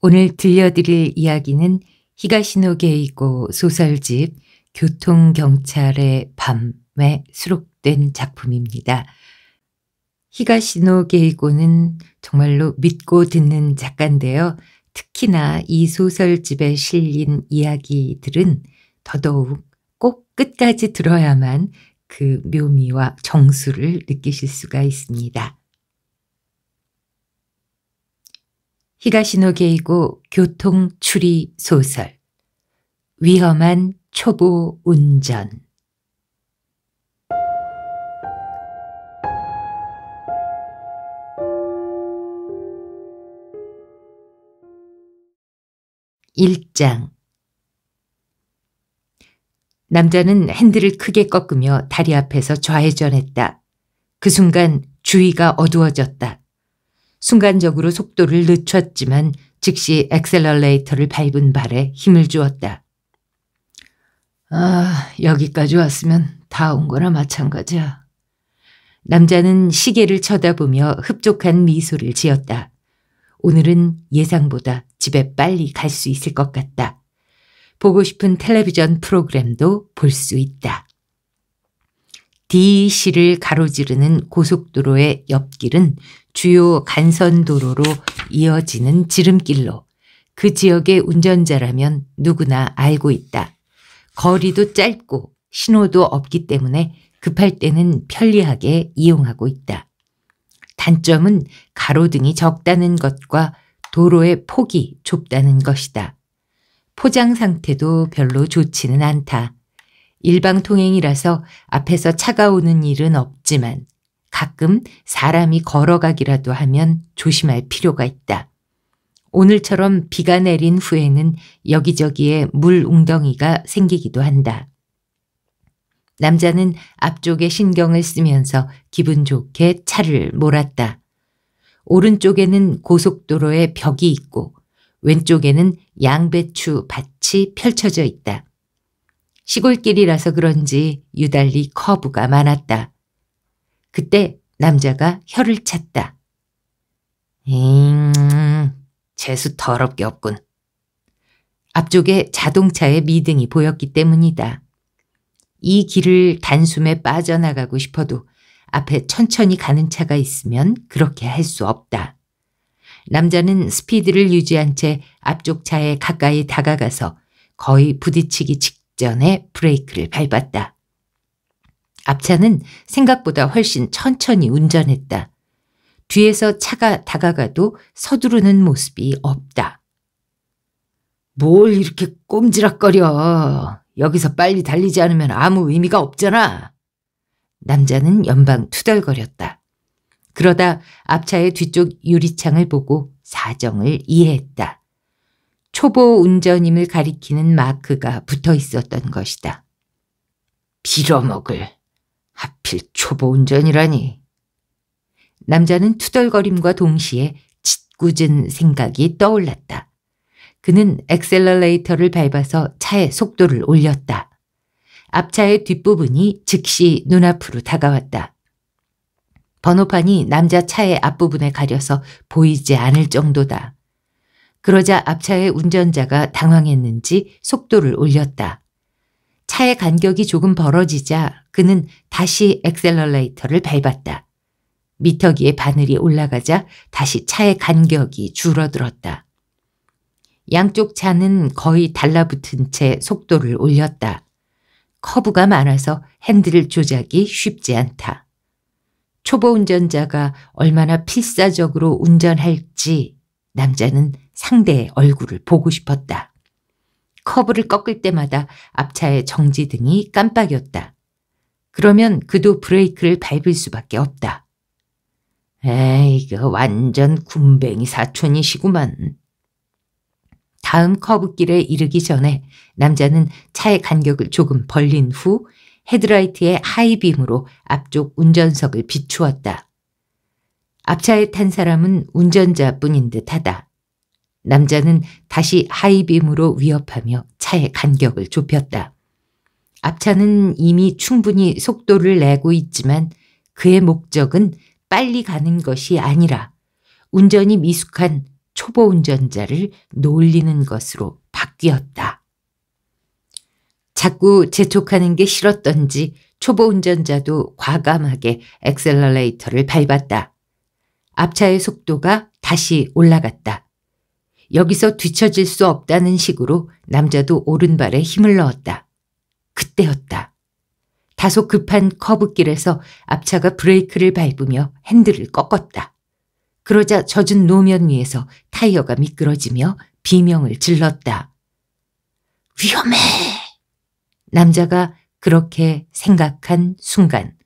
오늘 들려드릴 이야기는 히가시노게이고 소설집 교통경찰의 밤에 수록된 작품입니다. 히가시노 게이고는 정말로 믿고 듣는 작가인데요. 특히나 이 소설집에 실린 이야기들은 더더욱 꼭 끝까지 들어야만 그 묘미와 정수를 느끼실 수가 있습니다. 히가시노 게이고 교통 추리 소설 위험한 초보 운전 1장 남자는 핸들을 크게 꺾으며 다리 앞에서 좌회전했다. 그 순간 주위가 어두워졌다. 순간적으로 속도를 늦췄지만 즉시 엑셀러레이터를 밟은 발에 힘을 주었다. 아, 여기까지 왔으면 다 온 거나 마찬가지야. 남자는 시계를 쳐다보며 흡족한 미소를 지었다. 오늘은 예상보다 집에 빨리 갈 수 있을 것 같다. 보고 싶은 텔레비전 프로그램도 볼 수 있다. D씨를 가로지르는 고속도로의 옆길은 주요 간선도로로 이어지는 지름길로 그 지역의 운전자라면 누구나 알고 있다. 거리도 짧고 신호도 없기 때문에 급할 때는 편리하게 이용하고 있다. 단점은 가로등이 적다는 것과 도로의 폭이 좁다는 것이다. 포장 상태도 별로 좋지는 않다. 일방통행이라서 앞에서 차가 오는 일은 없지만 가끔 사람이 걸어가기라도 하면 조심할 필요가 있다. 오늘처럼 비가 내린 후에는 여기저기에 물 웅덩이가 생기기도 한다. 남자는 앞쪽에 신경을 쓰면서 기분 좋게 차를 몰았다. 오른쪽에는 고속도로의 벽이 있고 왼쪽에는 양배추 밭이 펼쳐져 있다. 시골길이라서 그런지 유달리 커브가 많았다. 그때 남자가 혀를 찼다. 잉, 재수 더럽게 없군. 앞쪽에 자동차의 미등이 보였기 때문이다. 이 길을 단숨에 빠져나가고 싶어도 앞에 천천히 가는 차가 있으면 그렇게 할 수 없다. 남자는 스피드를 유지한 채 앞쪽 차에 가까이 다가가서 거의 부딪히기 직전 직전에 브레이크를 밟았다. 앞차는 생각보다 훨씬 천천히 운전했다. 뒤에서 차가 다가가도 서두르는 모습이 없다. 뭘 이렇게 꼼지락거려. 여기서 빨리 달리지 않으면 아무 의미가 없잖아. 남자는 연방 투덜거렸다. 그러다 앞차의 뒤쪽 유리창을 보고 사정을 이해했다. 초보 운전임을 가리키는 마크가 붙어 있었던 것이다. 빌어먹을. 하필 초보 운전이라니. 남자는 투덜거림과 동시에 짓궂은 생각이 떠올랐다. 그는 엑셀러레이터를 밟아서 차의 속도를 올렸다. 앞차의 뒷부분이 즉시 눈앞으로 다가왔다. 번호판이 남자 차의 앞부분에 가려서 보이지 않을 정도다. 그러자 앞차의 운전자가 당황했는지 속도를 올렸다. 차의 간격이 조금 벌어지자 그는 다시 엑셀러레이터를 밟았다. 미터기의 바늘이 올라가자 다시 차의 간격이 줄어들었다. 양쪽 차는 거의 달라붙은 채 속도를 올렸다. 커브가 많아서 핸들을 조작이 쉽지 않다. 초보 운전자가 얼마나 필사적으로 운전할지 남자는 상대의 얼굴을 보고 싶었다. 커브를 꺾을 때마다 앞차의 정지등이 깜빡였다. 그러면 그도 브레이크를 밟을 수밖에 없다. 에이, 그 완전 군뱅이 사촌이시구만. 다음 커브길에 이르기 전에 남자는 차의 간격을 조금 벌린 후 헤드라이트의 하이빔으로 앞쪽 운전석을 비추었다. 앞차에 탄 사람은 운전자뿐인 듯하다. 남자는 다시 하이빔으로 위협하며 차의 간격을 좁혔다. 앞차는 이미 충분히 속도를 내고 있지만 그의 목적은 빨리 가는 것이 아니라 운전이 미숙한 초보 운전자를 놀리는 것으로 바뀌었다. 자꾸 재촉하는 게 싫었던지 초보 운전자도 과감하게 엑셀러레이터를 밟았다. 앞차의 속도가 다시 올라갔다. 여기서 뒤처질 수 없다는 식으로 남자도 오른발에 힘을 넣었다. 그때였다. 다소 급한 커브길에서 앞차가 브레이크를 밟으며 핸들을 꺾었다. 그러자 젖은 노면 위에서 타이어가 미끄러지며 비명을 질렀다. 위험해! 남자가 그렇게 생각한 순간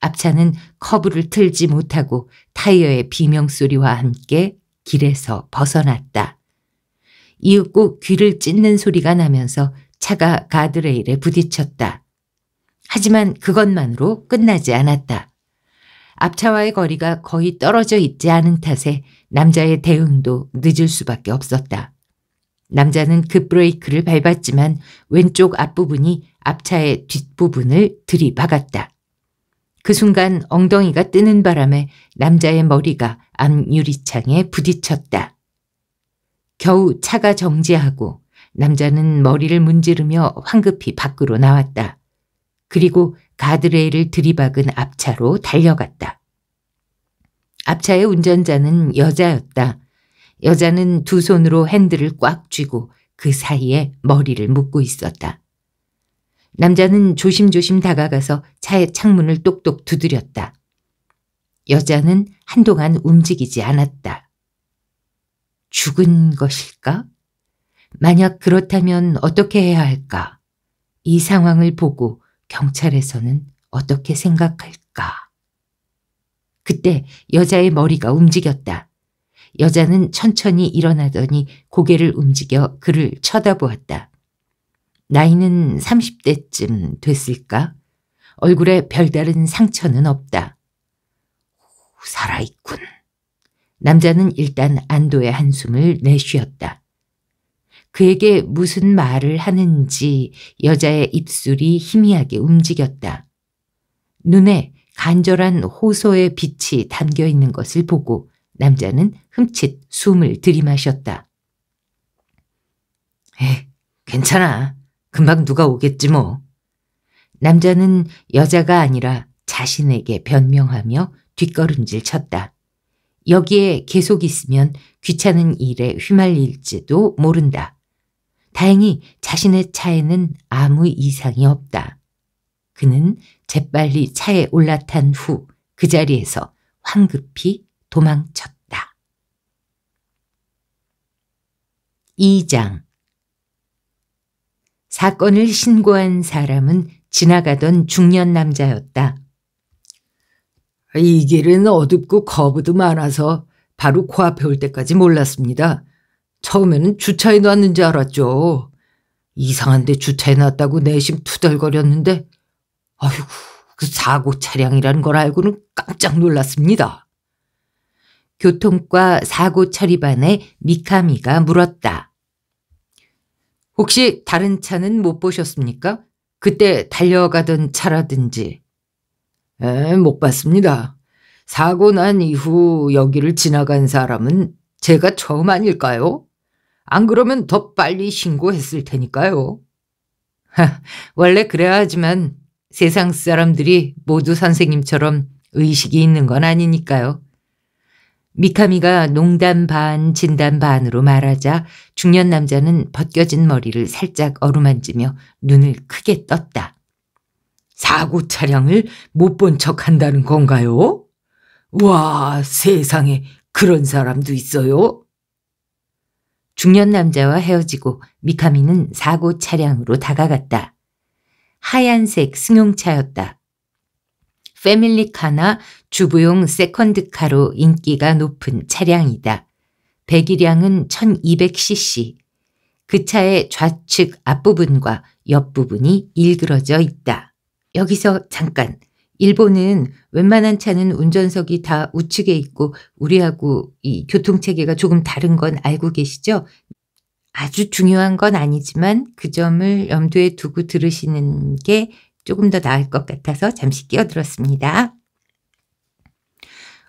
앞차는 커브를 틀지 못하고 타이어의 비명 소리와 함께 길에서 벗어났다. 이윽고 귀를 찢는 소리가 나면서 차가 가드레일에 부딪혔다. 하지만 그것만으로 끝나지 않았다. 앞차와의 거리가 거의 떨어져 있지 않은 탓에 남자의 대응도 늦을 수밖에 없었다. 남자는 급브레이크를 밟았지만 왼쪽 앞부분이 앞차의 뒷부분을 들이박았다. 그 순간 엉덩이가 뜨는 바람에 남자의 머리가 앞유리창에 부딪혔다. 겨우 차가 정지하고 남자는 머리를 문지르며 황급히 밖으로 나왔다. 그리고 가드레일을 들이박은 앞차로 달려갔다. 앞차의 운전자는 여자였다. 여자는 두 손으로 핸들을 꽉 쥐고 그 사이에 머리를 묶고 있었다. 남자는 조심조심 다가가서 차의 창문을 똑똑 두드렸다. 여자는 한동안 움직이지 않았다. 죽은 것일까? 만약 그렇다면 어떻게 해야 할까? 이 상황을 보고 경찰에서는 어떻게 생각할까? 그때 여자의 머리가 움직였다. 여자는 천천히 일어나더니 고개를 움직여 그를 쳐다보았다. 나이는 30대쯤 됐을까? 얼굴에 별다른 상처는 없다. 살아있군. 남자는 일단 안도의 한숨을 내쉬었다. 그에게 무슨 말을 하는지 여자의 입술이 희미하게 움직였다. 눈에 간절한 호소의 빛이 담겨 있는 것을 보고 남자는 흠칫 숨을 들이마셨다. 에, 괜찮아. 금방 누가 오겠지 뭐. 남자는 여자가 아니라 자신에게 변명하며 뒷걸음질 쳤다. 여기에 계속 있으면 귀찮은 일에 휘말릴지도 모른다. 다행히 자신의 차에는 아무 이상이 없다. 그는 재빨리 차에 올라탄 후 그 자리에서 황급히 도망쳤다. 2장 사건을 신고한 사람은 지나가던 중년 남자였다. 이 길은 어둡고 거부도 많아서 바로 코앞에 올 때까지 몰랐습니다. 처음에는 주차해 놨는 지 알았죠. 이상한데 주차해 놨다고 내심 투덜거렸는데 아휴 그 사고 차량이라는 걸 알고는 깜짝 놀랐습니다. 교통과 사고 처리반의 미카미가 물었다. 혹시 다른 차는 못 보셨습니까? 그때 달려가던 차라든지. 에, 못 봤습니다. 사고 난 이후 여기를 지나간 사람은 제가 처음 아닐까요? 안 그러면 더 빨리 신고했을 테니까요. 하, 원래 그래야 하지만 세상 사람들이 모두 선생님처럼 의식이 있는 건 아니니까요. 미카미가 농담 반, 진담 반으로 말하자 중년 남자는 벗겨진 머리를 살짝 어루만지며 눈을 크게 떴다. 사고 차량을 못 본 척한다는 건가요? 와 세상에 그런 사람도 있어요? 중년 남자와 헤어지고 미카미는 사고 차량으로 다가갔다. 하얀색 승용차였다. 패밀리카나 주부용 세컨드카로 인기가 높은 차량이다. 배기량은 1200cc. 그 차의 좌측 앞부분과 옆부분이 일그러져 있다. 여기서 잠깐. 일본은 웬만한 차는 운전석이 다 우측에 있고 우리하고 이 교통체계가 조금 다른 건 알고 계시죠? 아주 중요한 건 아니지만 그 점을 염두에 두고 들으시는 게 조금 더 나을 것 같아서 잠시 끼어들었습니다.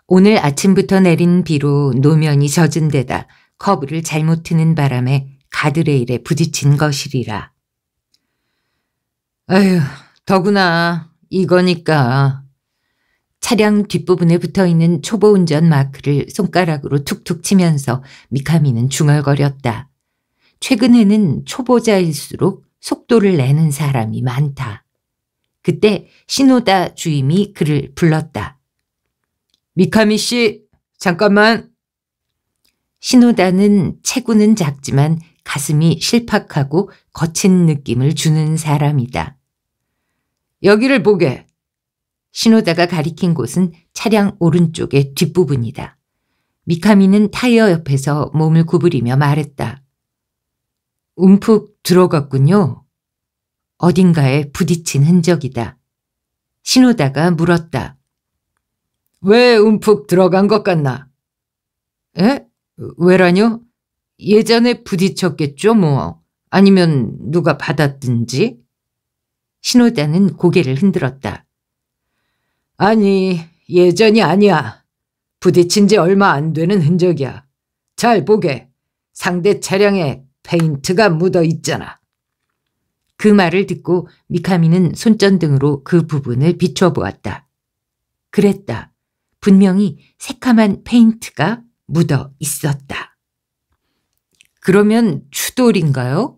오늘 아침부터 내린 비로 노면이 젖은 데다 커브를 잘못 트는 바람에 가드레일에 부딪힌 것이리라. 어휴, 더구나 이거니까. 차량 뒷부분에 붙어있는 초보운전 마크를 손가락으로 툭툭 치면서 미카미는 중얼거렸다. 최근에는 초보자일수록 속도를 내는 사람이 많다. 그때 신호다 주임이 그를 불렀다. 미카미 씨, 잠깐만. 신호다는 체구는 작지만 가슴이 실팍하고 거친 느낌을 주는 사람이다. 여기를 보게. 신호다가 가리킨 곳은 차량 오른쪽의 뒷부분이다. 미카미는 타이어 옆에서 몸을 구부리며 말했다. 움푹 들어갔군요. 어딘가에 부딪힌 흔적이다. 신호다가 물었다. 왜 움푹 들어간 것 같나? 에? 왜라뇨? 예전에 부딪혔겠죠, 뭐. 아니면 누가 받았든지. 신호자는 고개를 흔들었다. 아니, 예전이 아니야. 부딪힌 지 얼마 안 되는 흔적이야. 잘 보게. 상대 차량에 페인트가 묻어 있잖아. 그 말을 듣고 미카미는 손전등으로 그 부분을 비춰보았다. 그랬다. 분명히 새카만 페인트가 묻어 있었다. 그러면 추돌인가요?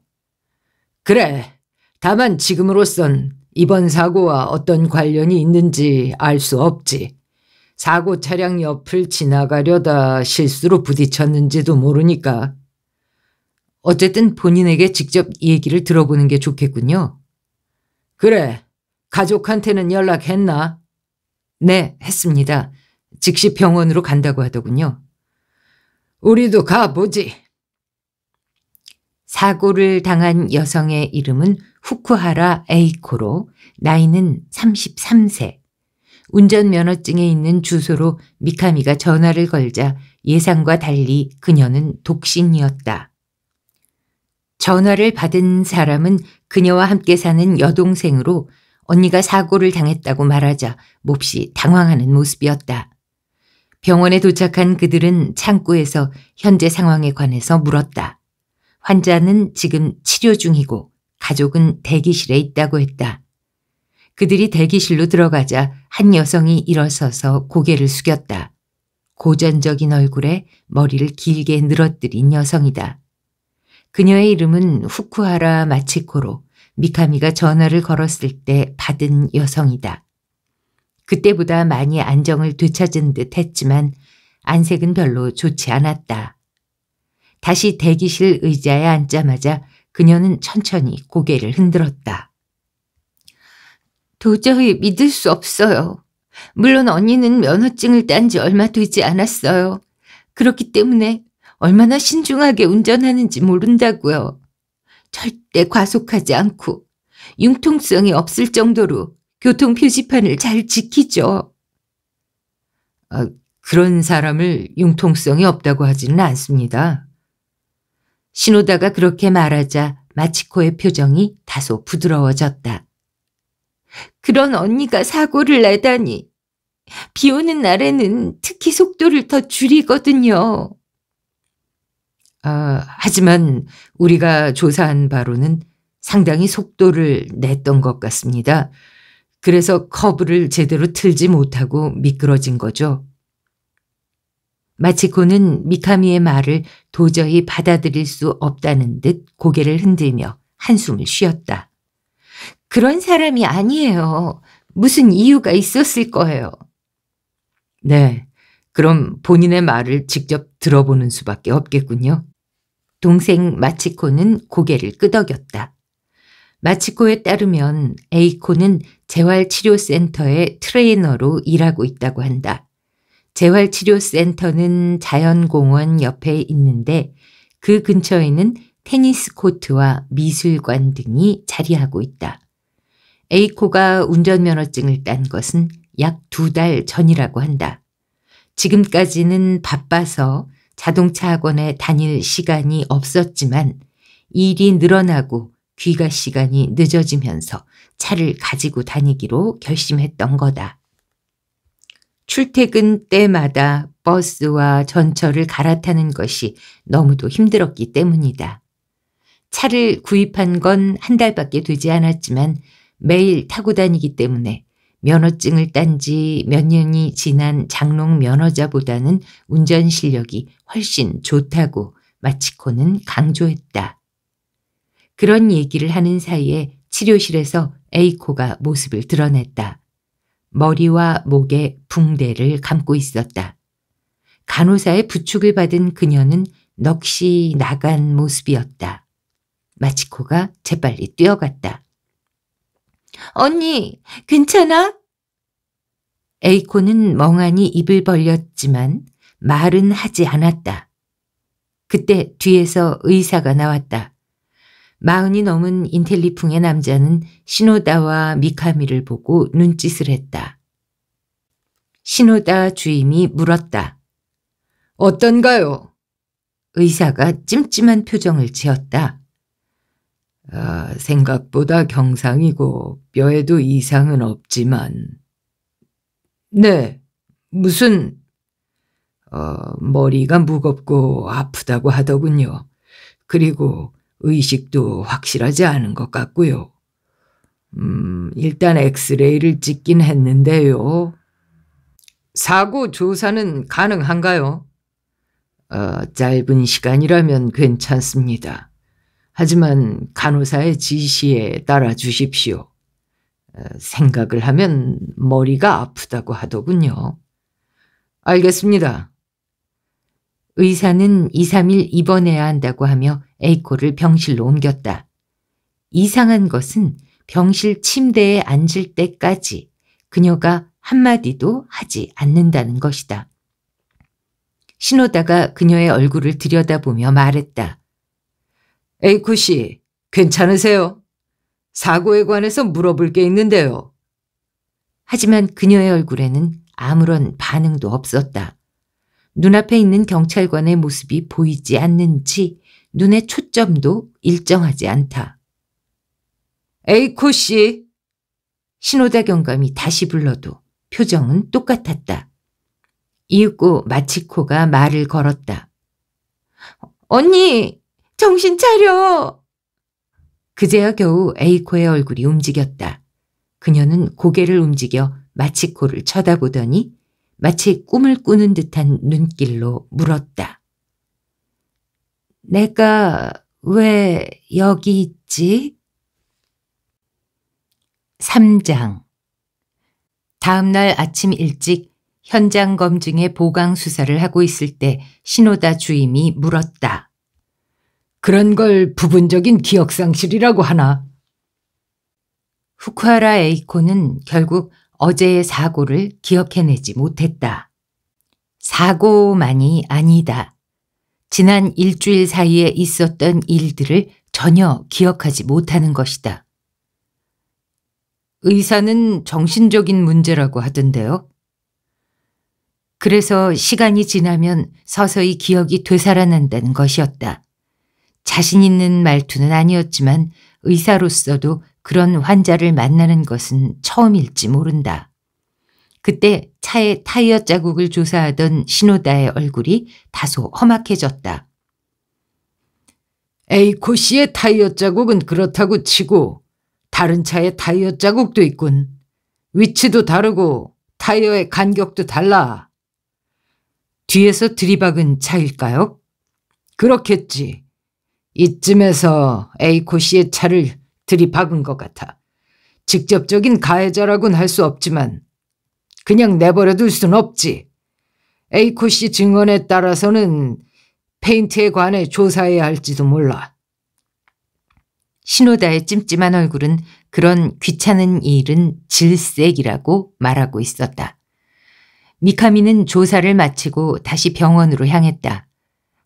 그래. 다만 지금으로선 이번 사고와 어떤 관련이 있는지 알 수 없지. 사고 차량 옆을 지나가려다 실수로 부딪혔는지도 모르니까. 어쨌든 본인에게 직접 얘기를 들어보는 게 좋겠군요. 그래. 가족한테는 연락했나? 네, 했습니다. 즉시 병원으로 간다고 하더군요. 우리도 가보지. 사고를 당한 여성의 이름은 후쿠하라 에이코로 나이는 33세. 운전면허증에 있는 주소로 미카미가 전화를 걸자 예상과 달리 그녀는 독신이었다. 전화를 받은 사람은 그녀와 함께 사는 여동생으로 언니가 사고를 당했다고 말하자 몹시 당황하는 모습이었다. 병원에 도착한 그들은 창구에서 현재 상황에 관해서 물었다. 환자는 지금 치료 중이고 가족은 대기실에 있다고 했다. 그들이 대기실로 들어가자 한 여성이 일어서서 고개를 숙였다. 고전적인 얼굴에 머리를 길게 늘어뜨린 여성이다. 그녀의 이름은 후쿠하라 마치코로 미카미가 전화를 걸었을 때 받은 여성이다. 그때보다 많이 안정을 되찾은 듯 했지만 안색은 별로 좋지 않았다. 다시 대기실 의자에 앉자마자 그녀는 천천히 고개를 흔들었다. 도저히 믿을 수 없어요. 물론 언니는 면허증을 딴 지 얼마 되지 않았어요. 그렇기 때문에 얼마나 신중하게 운전하는지 모른다고요. 절대 과속하지 않고 융통성이 없을 정도로 교통 표지판을 잘 지키죠. 아, 그런 사람을 융통성이 없다고 하지는 않습니다. 신호다가 그렇게 말하자 마치코의 표정이 다소 부드러워졌다. 그런 언니가 사고를 내다니. 비 오는 날에는 특히 속도를 더 줄이거든요. 아, 하지만 우리가 조사한 바로는 상당히 속도를 냈던 것 같습니다. 그래서 커브를 제대로 틀지 못하고 미끄러진 거죠. 마치코는 미카미의 말을 도저히 받아들일 수 없다는 듯 고개를 흔들며 한숨을 쉬었다. 그런 사람이 아니에요. 무슨 이유가 있었을 거예요. 네. 그럼 본인의 말을 직접 들어보는 수밖에 없겠군요. 동생 마치코는 고개를 끄덕였다. 마치코에 따르면 에이코는 재활치료센터의 트레이너로 일하고 있다고 한다. 재활치료센터는 자연공원 옆에 있는데 그 근처에는 테니스 코트와 미술관 등이 자리하고 있다. 에이코가 운전면허증을 딴 것은 약 두 달 전이라고 한다. 지금까지는 바빠서 자동차 학원에 다닐 시간이 없었지만 일이 늘어나고 귀가 시간이 늦어지면서 차를 가지고 다니기로 결심했던 거다. 출퇴근 때마다 버스와 전철을 갈아타는 것이 너무도 힘들었기 때문이다. 차를 구입한 건 한 달밖에 되지 않았지만 매일 타고 다니기 때문에 면허증을 딴 지 몇 년이 지난 장롱 면허자보다는 운전 실력이 훨씬 좋다고 마치코는 강조했다. 그런 얘기를 하는 사이에 치료실에서 에이코가 모습을 드러냈다. 머리와 목에 붕대를 감고 있었다. 간호사의 부축을 받은 그녀는 넋이 나간 모습이었다. 마치코가 재빨리 뛰어갔다. 언니, 괜찮아? 에이코는 멍하니 입을 벌렸지만 말은 하지 않았다. 그때 뒤에서 의사가 나왔다. 마흔이 넘은 인텔리풍의 남자는 시노다와 미카미를 보고 눈짓을 했다. 시노다 주임이 물었다. 어떤가요? 의사가 찜찜한 표정을 지었다. 아, 생각보다 경상이고 뼈에도 이상은 없지만. 네, 무슨, 어, 머리가 무겁고 아프다고 하더군요. 그리고 의식도 확실하지 않은 것 같고요. 음, 일단 엑스레이를 찍긴 했는데요. 사고 조사는 가능한가요? 어, 짧은 시간이라면 괜찮습니다. 하지만 간호사의 지시에 따라 주십시오. 어, 생각을 하면 머리가 아프다고 하더군요. 알겠습니다. 의사는 2, 3일 입원해야 한다고 하며 에이코를 병실로 옮겼다. 이상한 것은 병실 침대에 앉을 때까지 그녀가 한마디도 하지 않는다는 것이다. 신호다가 그녀의 얼굴을 들여다보며 말했다. 에이코 씨, 괜찮으세요? 사고에 관해서 물어볼 게 있는데요. 하지만 그녀의 얼굴에는 아무런 반응도 없었다. 눈앞에 있는 경찰관의 모습이 보이지 않는지 눈의 초점도 일정하지 않다. 에이코 씨! 신호다 경감이 다시 불러도 표정은 똑같았다. 이윽고 마치코가 말을 걸었다. 언니! 정신 차려! 그제야 겨우 에이코의 얼굴이 움직였다. 그녀는 고개를 움직여 마치코를 쳐다보더니 마치 꿈을 꾸는 듯한 눈길로 물었다. 내가 왜 여기 있지? 3장 다음날 아침 일찍 현장 검증의 보강 수사를 하고 있을 때 신호다 주임이 물었다. 그런 걸 부분적인 기억상실이라고 하나? 후쿠하라 에이코는 결국 어제의 사고를 기억해내지 못했다. 사고만이 아니다. 지난 일주일 사이에 있었던 일들을 전혀 기억하지 못하는 것이다. 의사는 정신적인 문제라고 하던데요. 그래서 시간이 지나면 서서히 기억이 되살아난다는 것이었다. 자신 있는 말투는 아니었지만 의사로서도 그런 환자를 만나는 것은 처음일지 모른다. 그때 차의 타이어 자국을 조사하던 신호다의 얼굴이 다소 험악해졌다. 에이코 씨의 타이어 자국은 그렇다고 치고 다른 차의 타이어 자국도 있군. 위치도 다르고 타이어의 간격도 달라. 뒤에서 들이박은 차일까요? 그렇겠지. 이쯤에서 에이코 씨의 차를 들이박은 것 같아. 직접적인 가해자라곤 할 수 없지만 그냥 내버려둘 순 없지. 에이코 씨 증언에 따라서는 페인트에 관해 조사해야 할지도 몰라. 신호다의 찜찜한 얼굴은 그런 귀찮은 일은 질색이라고 말하고 있었다. 미카미는 조사를 마치고 다시 병원으로 향했다.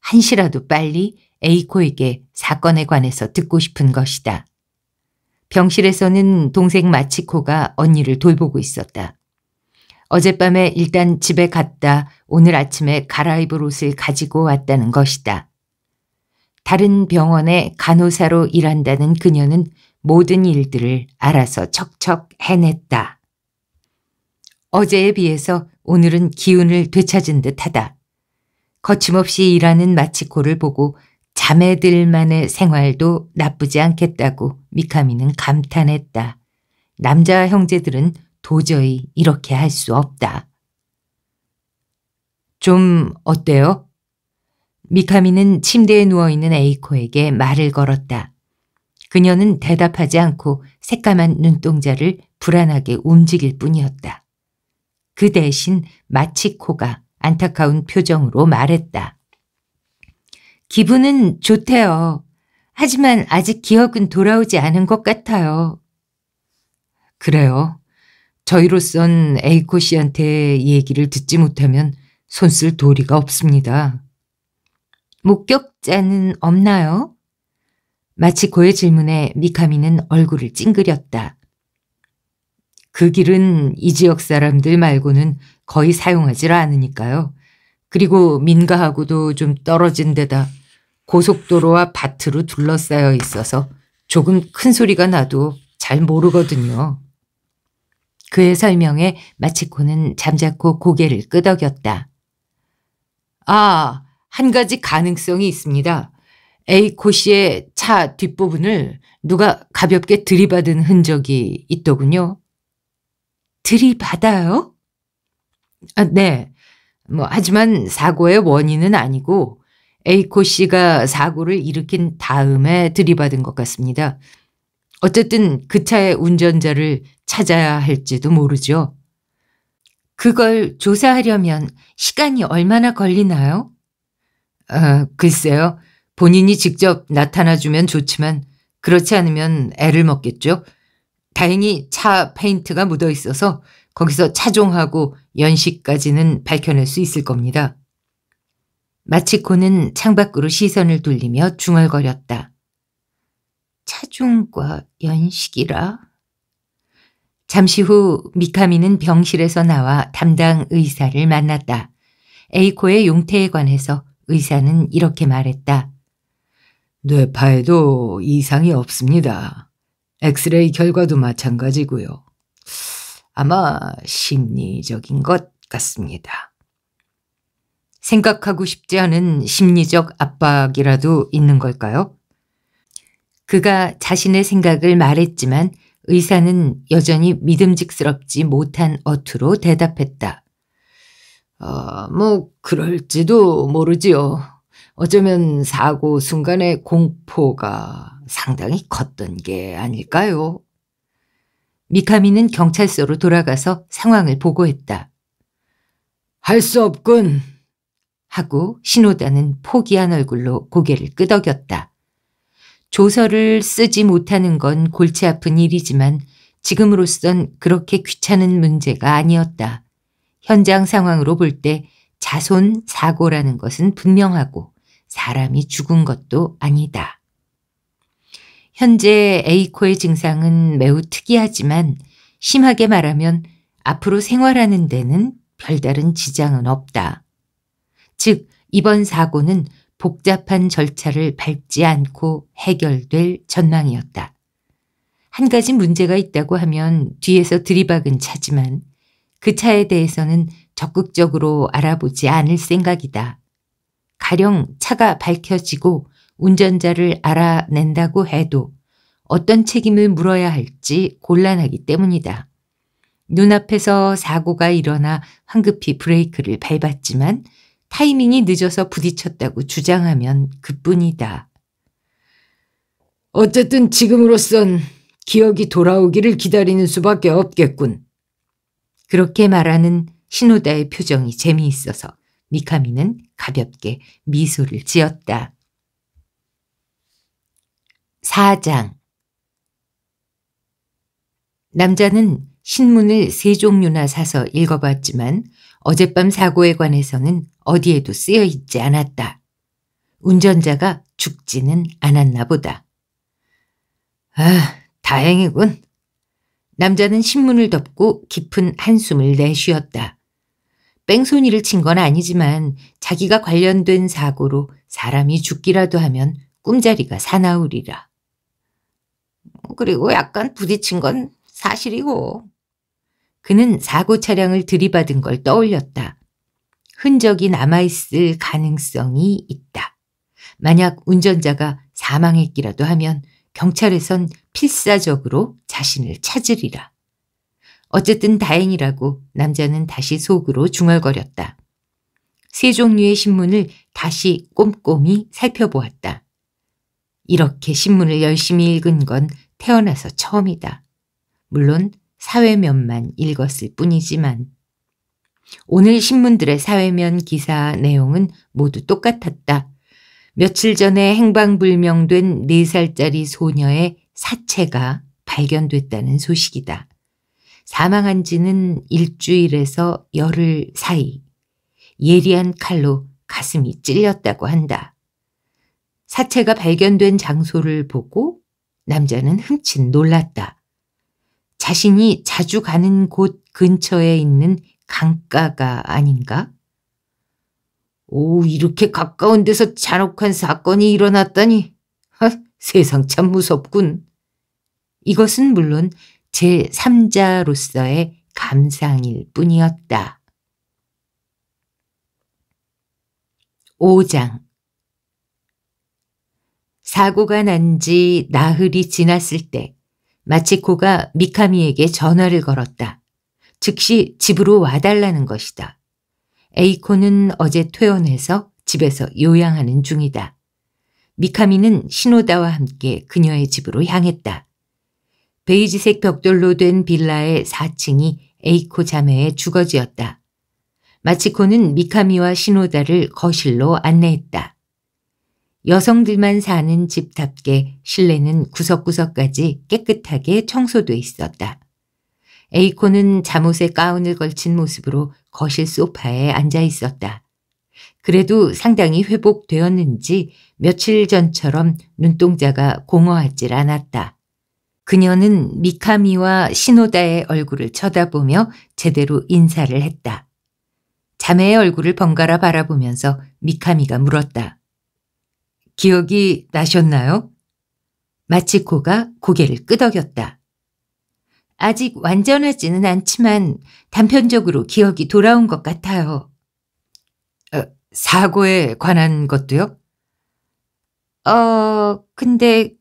한시라도 빨리 에이코에게 사건에 관해서 듣고 싶은 것이다. 병실에서는 동생 마치코가 언니를 돌보고 있었다. 어젯밤에 일단 집에 갔다 오늘 아침에 갈아입을 옷을 가지고 왔다는 것이다. 다른 병원에 간호사로 일한다는 그녀는 모든 일들을 알아서 척척 해냈다. 어제에 비해서 오늘은 기운을 되찾은 듯하다. 거침없이 일하는 마치코를 보고 자매들만의 생활도 나쁘지 않겠다고 미카미는 감탄했다. 남자 형제들은 도저히 이렇게 할 수 없다. 좀 어때요? 미카미는 침대에 누워있는 에이코에게 말을 걸었다. 그녀는 대답하지 않고 새까만 눈동자를 불안하게 움직일 뿐이었다. 그 대신 마치 코가 안타까운 표정으로 말했다. 기분은 좋대요. 하지만 아직 기억은 돌아오지 않은 것 같아요. 그래요. 저희로선 에이코 씨한테 얘기를 듣지 못하면 손쓸 도리가 없습니다. 목격자는 없나요? 마치 고의 질문에 미카미는 얼굴을 찡그렸다. 그 길은 이 지역 사람들 말고는 거의 사용하지 않으니까요. 그리고 민가하고도 좀 떨어진 데다 고속도로와 밭으로 둘러싸여 있어서 조금 큰 소리가 나도 잘 모르거든요. 그의 설명에 마치코는 잠자코 고개를 끄덕였다. 아, 한 가지 가능성이 있습니다. 에이코 씨의 차 뒷부분을 누가 가볍게 들이받은 흔적이 있더군요. 들이받아요? 아, 네. 뭐, 하지만 사고의 원인은 아니고 에이코 씨가 사고를 일으킨 다음에 들이받은 것 같습니다. 어쨌든 그 차의 운전자를 찾아야 할지도 모르죠. 그걸 조사하려면 시간이 얼마나 걸리나요? 아, 글쎄요. 본인이 직접 나타나주면 좋지만 그렇지 않으면 애를 먹겠죠. 다행히 차 페인트가 묻어 있어서 거기서 차종하고 연식까지는 밝혀낼 수 있을 겁니다. 마치코는 창밖으로 시선을 돌리며 중얼거렸다. 차종과 연식이라? 잠시 후 미카미는 병실에서 나와 담당 의사를 만났다. 에이코의 용태에 관해서 의사는 이렇게 말했다. 뇌파에도 이상이 없습니다. 엑스레이 결과도 마찬가지고요. 아마 심리적인 것 같습니다. 생각하고 싶지 않은 심리적 압박이라도 있는 걸까요? 그가 자신의 생각을 말했지만 의사는 여전히 믿음직스럽지 못한 어투로 대답했다. 어, 뭐 그럴지도 모르지요. 어쩌면 사고 순간의 공포가 상당히 컸던 게 아닐까요? 미카미는 경찰서로 돌아가서 상황을 보고했다. 할 수 없군. 하고 신호다는 포기한 얼굴로 고개를 끄덕였다. 조서를 쓰지 못하는 건 골치 아픈 일이지만 지금으로선 그렇게 귀찮은 문제가 아니었다. 현장 상황으로 볼 때 자손 사고라는 것은 분명하고 사람이 죽은 것도 아니다. 현재 에이코의 증상은 매우 특이하지만 심하게 말하면 앞으로 생활하는 데는 별다른 지장은 없다. 즉, 이번 사고는 복잡한 절차를 밟지 않고 해결될 전망이었다. 한 가지 문제가 있다고 하면 뒤에서 들이박은 차지만 그 차에 대해서는 적극적으로 알아보지 않을 생각이다. 가령 차가 밝혀지고 운전자를 알아낸다고 해도 어떤 책임을 물어야 할지 곤란하기 때문이다. 눈앞에서 사고가 일어나 황급히 브레이크를 밟았지만 타이밍이 늦어서 부딪혔다고 주장하면 그뿐이다. 어쨌든 지금으로선 기억이 돌아오기를 기다리는 수밖에 없겠군. 그렇게 말하는 신호다의 표정이 재미있어서 미카미는 가볍게 미소를 지었다. 4장 남자는 신문을 세 종류나 사서 읽어봤지만 어젯밤 사고에 관해서는 어디에도 쓰여 있지 않았다. 운전자가 죽지는 않았나 보다. 아, 다행이군. 남자는 신문을 덮고 깊은 한숨을 내쉬었다. 뺑소니를 친 건 아니지만 자기가 관련된 사고로 사람이 죽기라도 하면 꿈자리가 사나우리라. 그리고 약간 부딪힌 건 사실이고. 그는 사고 차량을 들이받은 걸 떠올렸다. 흔적이 남아있을 가능성이 있다. 만약 운전자가 사망했기라도 하면 경찰에선 필사적으로 자신을 찾으리라. 어쨌든 다행이라고 남자는 다시 속으로 중얼거렸다. 세 종류의 신문을 다시 꼼꼼히 살펴보았다. 이렇게 신문을 열심히 읽은 건 태어나서 처음이다. 물론 사회면만 읽었을 뿐이지만 오늘 신문들의 사회면 기사 내용은 모두 똑같았다. 며칠 전에 행방불명된 4살짜리 소녀의 사체가 발견됐다는 소식이다. 사망한 지는 일주일에서 열흘 사이 예리한 칼로 가슴이 찔렸다고 한다. 사체가 발견된 장소를 보고 남자는 흠칫 놀랐다. 자신이 자주 가는 곳 근처에 있는 강가가 아닌가? 오, 이렇게 가까운 데서 잔혹한 사건이 일어났다니. 하, 세상 참 무섭군. 이것은 물론 제3자로서의 감상일 뿐이었다. 5장 사고가 난 지 나흘이 지났을 때 마치코가 미카미에게 전화를 걸었다. 즉시 집으로 와달라는 것이다. 에이코는 어제 퇴원해서 집에서 요양하는 중이다. 미카미는 신호다와 함께 그녀의 집으로 향했다. 베이지색 벽돌로 된 빌라의 4층이 에이코 자매의 주거지였다. 마치코는 미카미와 신호다를 거실로 안내했다. 여성들만 사는 집답게 실내는 구석구석까지 깨끗하게 청소돼 있었다. 에이코는 잠옷에 가운을 걸친 모습으로 거실 소파에 앉아 있었다. 그래도 상당히 회복되었는지 며칠 전처럼 눈동자가 공허하질 않았다. 그녀는 미카미와 시노다의 얼굴을 쳐다보며 제대로 인사를 했다. 자매의 얼굴을 번갈아 바라보면서 미카미가 물었다. 기억이 나셨나요? 마치코가 고개를 끄덕였다. 아직 완전하지는 않지만 단편적으로 기억이 돌아온 것 같아요. 어, 사고에 관한 것도요? 어, 근데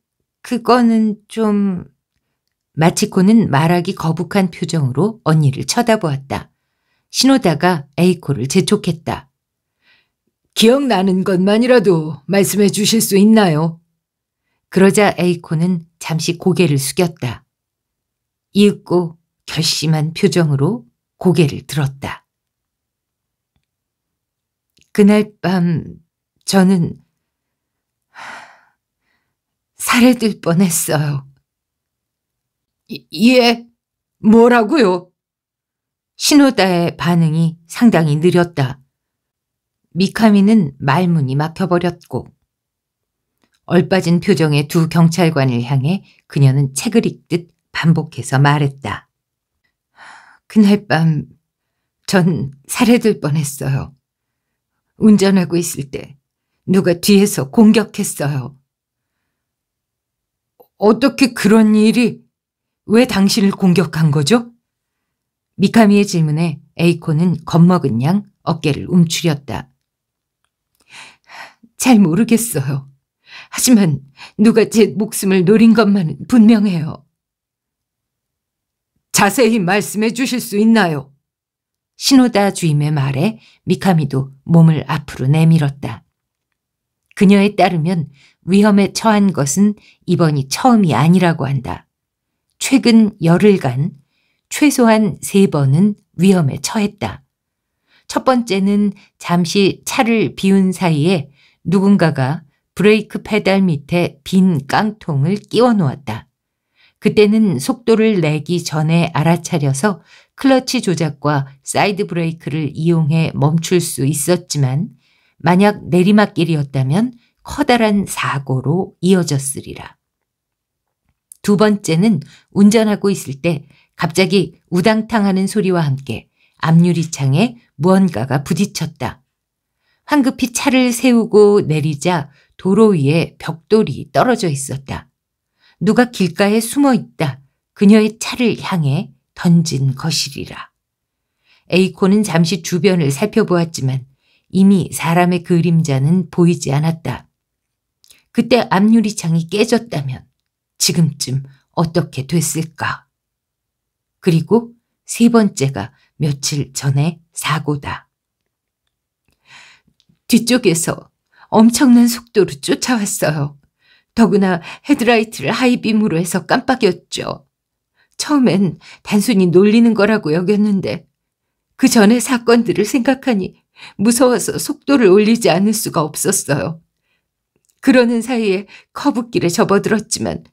그거는 좀... 마치코는 말하기 거북한 표정으로 언니를 쳐다보았다. 신호다가 에이코를 재촉했다. 기억나는 것만이라도 말씀해 주실 수 있나요? 그러자 에이코는 잠시 고개를 숙였다. 이윽고 결심한 표정으로 고개를 들었다. 그날 밤 저는 살해될 뻔했어요. 예, 뭐라고요? 신호다의 반응이 상당히 느렸다. 미카미는 말문이 막혀버렸고 얼빠진 표정의 두 경찰관을 향해 그녀는 책을 읽듯 반복해서 말했다. 그날 밤 전 살해될 뻔했어요. 운전하고 있을 때 누가 뒤에서 공격했어요. 어떻게 그런 일이 왜 당신을 공격한 거죠? 미카미의 질문에 에이코는 겁먹은 양 어깨를 움츠렸다. 잘 모르겠어요. 하지만 누가 제 목숨을 노린 것만은 분명해요. 자세히 말씀해 주실 수 있나요? 신호다 주임의 말에 미카미도 몸을 앞으로 내밀었다. 그녀에 따르면 위험에 처한 것은 이번이 처음이 아니라고 한다. 최근 열흘간 최소한 세 번은 위험에 처했다. 첫 번째는 잠시 차를 비운 사이에 누군가가 브레이크 페달 밑에 빈 깡통을 끼워 놓았다. 그때는 속도를 내기 전에 알아차려서 클러치 조작과 사이드 브레이크를 이용해 멈출 수 있었지만 만약 내리막길이었다면 커다란 사고로 이어졌으리라. 두 번째는 운전하고 있을 때 갑자기 우당탕 하는 소리와 함께 앞유리창에 무언가가 부딪혔다. 황급히 차를 세우고 내리자 도로 위에 벽돌이 떨어져 있었다. 누가 길가에 숨어 있다. 그녀의 차를 향해 던진 것이리라. 에이코는 잠시 주변을 살펴보았지만 이미 사람의 그림자는 보이지 않았다. 그때 앞유리창이 깨졌다면 지금쯤 어떻게 됐을까? 그리고 세 번째가 며칠 전에 사고다. 뒤쪽에서 엄청난 속도로 쫓아왔어요. 더구나 헤드라이트를 하이빔으로 해서 깜빡였죠. 처음엔 단순히 놀리는 거라고 여겼는데 그 전에 사건들을 생각하니 무서워서 속도를 올리지 않을 수가 없었어요. 그러는 사이에 커브길에 접어들었지만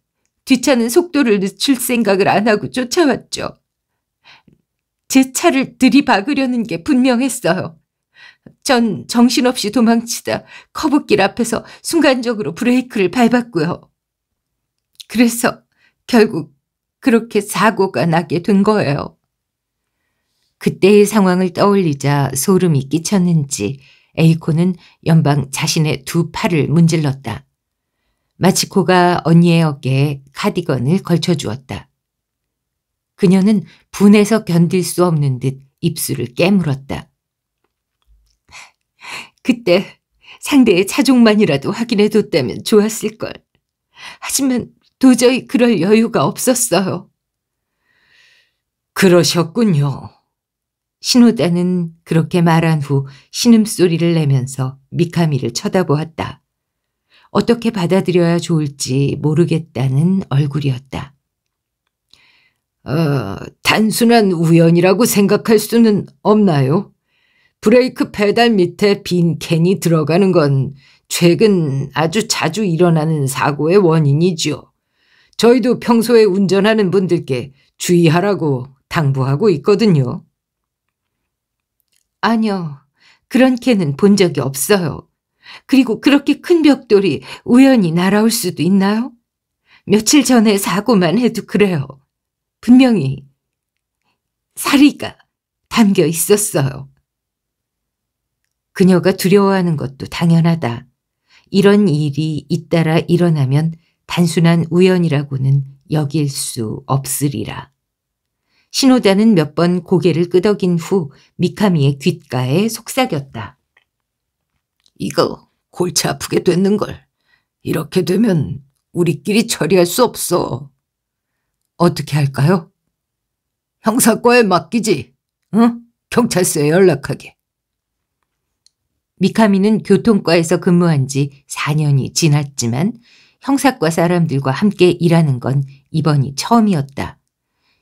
뒷차는 속도를 늦출 생각을 안 하고 쫓아왔죠. 제 차를 들이박으려는 게 분명했어요. 전 정신없이 도망치다 커브길 앞에서 순간적으로 브레이크를 밟았고요. 그래서 결국 그렇게 사고가 나게 된 거예요. 그때의 상황을 떠올리자 소름이 끼쳤는지 에이코는 연방 자신의 두 팔을 문질렀다. 마치코가 언니의 어깨에 카디건을 걸쳐주었다. 그녀는 분해서 견딜 수 없는 듯 입술을 깨물었다. 그때 상대의 차종만이라도 확인해뒀다면 좋았을걸. 하지만 도저히 그럴 여유가 없었어요. 그러셨군요. 신호단은 그렇게 말한 후 신음소리를 내면서 미카미를 쳐다보았다. 어떻게 받아들여야 좋을지 모르겠다는 얼굴이었다. 어, 단순한 우연이라고 생각할 수는 없나요? 브레이크 페달 밑에 빈 캔이 들어가는 건 최근 아주 자주 일어나는 사고의 원인이지요. 저희도 평소에 운전하는 분들께 주의하라고 당부하고 있거든요. 아니요. 그런 캔은 본 적이 없어요. 그리고 그렇게 큰 벽돌이 우연히 날아올 수도 있나요? 며칠 전에 사고만 해도 그래요. 분명히 사리가 담겨 있었어요. 그녀가 두려워하는 것도 당연하다. 이런 일이 잇따라 일어나면 단순한 우연이라고는 여길 수 없으리라. 신호단은몇 번 고개를 끄덕인 후 미카미의 귓가에 속삭였다. 이거 골치 아프게 됐는걸. 이렇게 되면 우리끼리 처리할 수 없어. 어떻게 할까요? 형사과에 맡기지. 응? 경찰서에 연락하게. 미카미는 교통과에서 근무한 지 4년이 지났지만 형사과 사람들과 함께 일하는 건 이번이 처음이었다.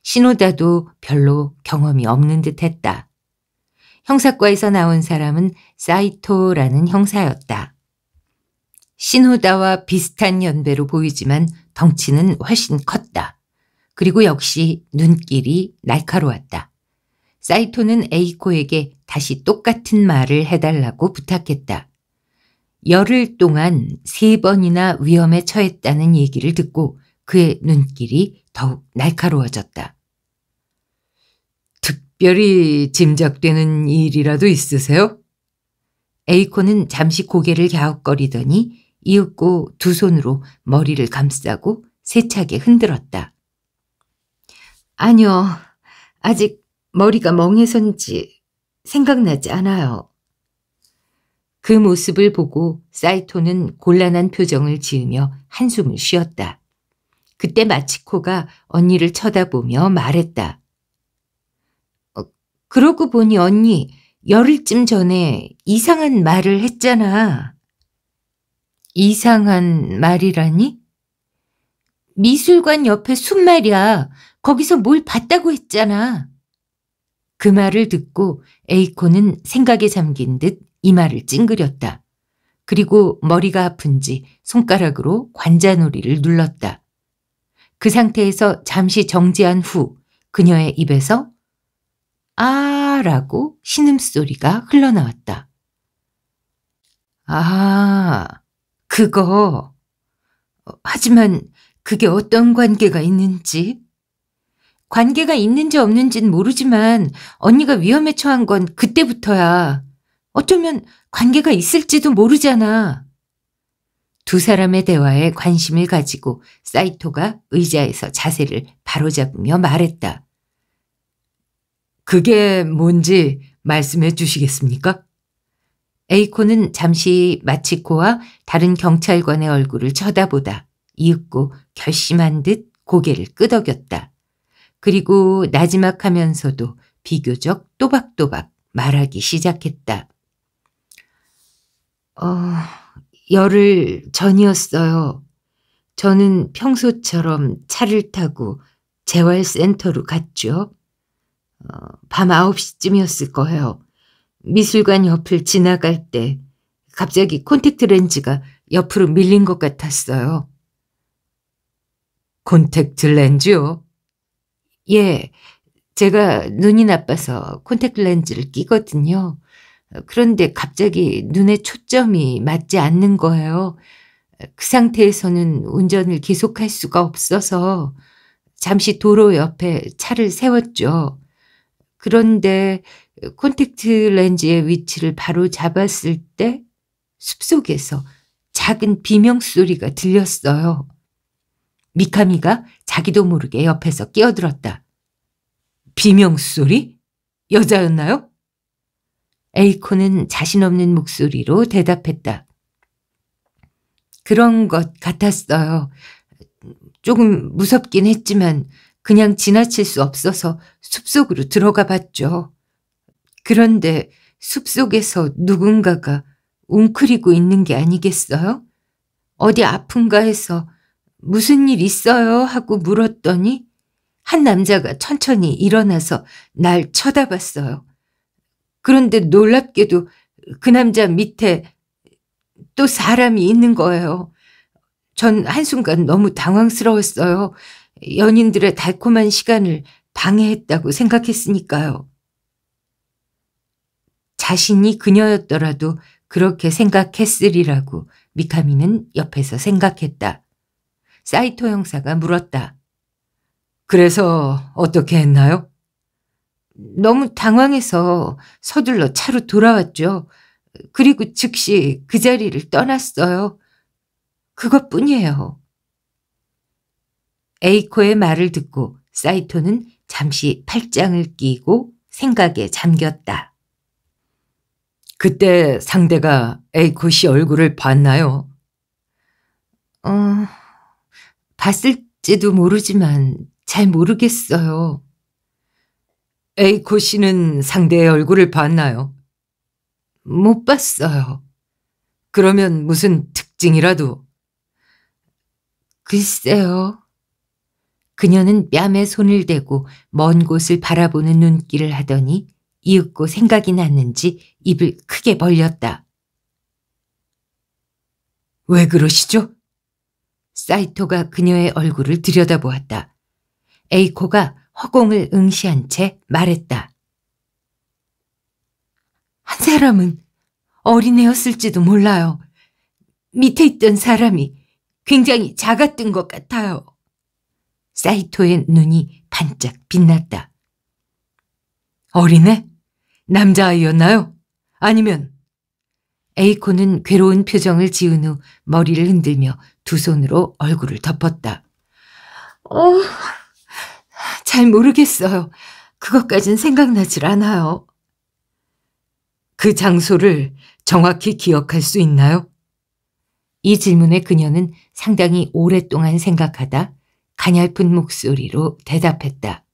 신호다도 별로 경험이 없는 듯 했다. 형사과에서 나온 사람은 사이토라는 형사였다. 신호다와 비슷한 연배로 보이지만 덩치는 훨씬 컸다. 그리고 역시 눈길이 날카로웠다. 사이토는 에이코에게 다시 똑같은 말을 해달라고 부탁했다. 열흘 동안 세 번이나 위험에 처했다는 얘기를 듣고 그의 눈길이 더욱 날카로워졌다. 특별히 짐작되는 일이라도 있으세요? 에이코는 잠시 고개를 갸웃거리더니 이윽고 두 손으로 머리를 감싸고 세차게 흔들었다. 아니요, 아직 머리가 멍해선지 생각나지 않아요. 그 모습을 보고 사이토는 곤란한 표정을 지으며 한숨을 쉬었다. 그때 마치코가 언니를 쳐다보며 말했다. 어, 그러고 보니 언니 열흘쯤 전에 이상한 말을 했잖아. 이상한 말이라니? 미술관 옆에 숲 말이야. 거기서 뭘 봤다고 했잖아. 그 말을 듣고 에이코는 생각에 잠긴 듯 이마를 찡그렸다. 그리고 머리가 아픈지 손가락으로 관자놀이를 눌렀다. 그 상태에서 잠시 정지한 후 그녀의 입에서 아 라고 신음소리가 흘러나왔다. 아, 그거. 어, 하지만 그게 어떤 관계가 있는지 관계가 있는지 없는지는 모르지만 언니가 위험에 처한 건 그때부터야. 어쩌면 관계가 있을지도 모르잖아. 두 사람의 대화에 관심을 가지고 사이토가 의자에서 자세를 바로잡으며 말했다. 그게 뭔지 말씀해 주시겠습니까? 에이코는 잠시 마치코와 다른 경찰관의 얼굴을 쳐다보다 이윽고 결심한 듯 고개를 끄덕였다. 그리고 나지막하면서도 비교적 또박또박 말하기 시작했다. 어, 열흘 전이었어요. 저는 평소처럼 차를 타고 재활센터로 갔죠. 어, 밤 9시쯤이었을 거예요. 미술관 옆을 지나갈 때 갑자기 콘택트 렌즈가 옆으로 밀린 것 같았어요. 콘택트 렌즈요? 예. 제가 눈이 나빠서 콘택트 렌즈를 끼거든요. 그런데 갑자기 눈에 초점이 맞지 않는 거예요. 그 상태에서는 운전을 계속할 수가 없어서 잠시 도로 옆에 차를 세웠죠. 그런데 콘택트 렌즈의 위치를 바로 잡았을 때 숲속에서 작은 비명 소리가 들렸어요. 미카미가 자기도 모르게 옆에서 끼어들었다. 비명소리? 여자였나요? 에이코는 자신 없는 목소리로 대답했다. 그런 것 같았어요. 조금 무섭긴 했지만 그냥 지나칠 수 없어서 숲속으로 들어가 봤죠. 그런데 숲속에서 누군가가 웅크리고 있는 게 아니겠어요? 어디 아픈가 해서 무슨 일 있어요? 하고 물었더니 한 남자가 천천히 일어나서 날 쳐다봤어요. 그런데 놀랍게도 그 남자 밑에 또 사람이 있는 거예요. 전 한순간 너무 당황스러웠어요. 연인들의 달콤한 시간을 방해했다고 생각했으니까요. 자신이 그녀였더라도 그렇게 생각했으리라고 미카미는 옆에서 생각했다. 사이토 형사가 물었다. 그래서 어떻게 했나요? 너무 당황해서 서둘러 차로 돌아왔죠. 그리고 즉시 그 자리를 떠났어요. 그것뿐이에요. 에이코의 말을 듣고 사이토는 잠시 팔짱을 끼고 생각에 잠겼다. 그때 상대가 에이코 씨 얼굴을 봤나요? 어... 봤을지도 모르지만 잘 모르겠어요. 에이코 씨는 상대의 얼굴을 봤나요? 못 봤어요. 그러면 무슨 특징이라도? 글쎄요. 그녀는 뺨에 손을 대고 먼 곳을 바라보는 눈길을 하더니 이윽고 생각이 났는지 입을 크게 벌렸다. 왜 그러시죠? 사이토가 그녀의 얼굴을 들여다보았다. 에이코가 허공을 응시한 채 말했다. 한 사람은 어린애였을지도 몰라요. 밑에 있던 사람이 굉장히 작았던 것 같아요. 사이토의 눈이 반짝 빛났다. 어린애? 남자아이였나요? 아니면 에이코는 괴로운 표정을 지은 후 머리를 흔들며 두 손으로 얼굴을 덮었다. 어, 잘 모르겠어요. 그것까진 생각나질 않아요. 그 장소를 정확히 기억할 수 있나요? 이 질문에 그녀는 상당히 오랫동안 생각하다 가냘픈 목소리로 대답했다.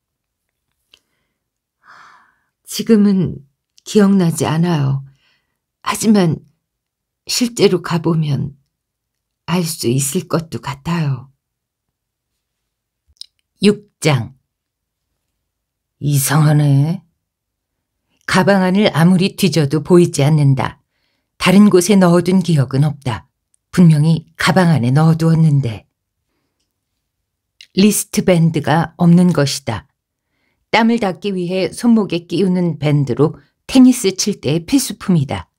지금은 기억나지 않아요. 하지만 실제로 가보면 알 수 있을 것도 같아요. 6장 이상하네. 가방 안을 아무리 뒤져도 보이지 않는다. 다른 곳에 넣어둔 기억은 없다. 분명히 가방 안에 넣어두었는데. 리스트밴드가 없는 것이다. 땀을 닦기 위해 손목에 끼우는 밴드로 테니스 칠 때의 필수품이다.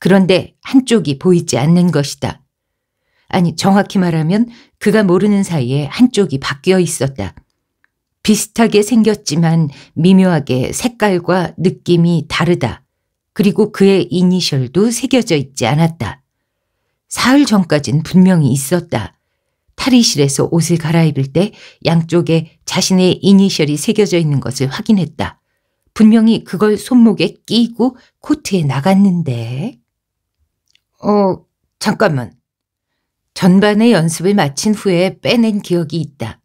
그런데 한쪽이 보이지 않는 것이다. 아니, 정확히 말하면 그가 모르는 사이에 한쪽이 바뀌어 있었다. 비슷하게 생겼지만 미묘하게 색깔과 느낌이 다르다. 그리고 그의 이니셜도 새겨져 있지 않았다. 사흘 전까진 분명히 있었다. 탈의실에서 옷을 갈아입을 때 양쪽에 자신의 이니셜이 새겨져 있는 것을 확인했다. 분명히 그걸 손목에 끼고 코트에 나갔는데. 어, 잠깐만. 전반의 연습을 마친 후에 빼낸 기억이 있다.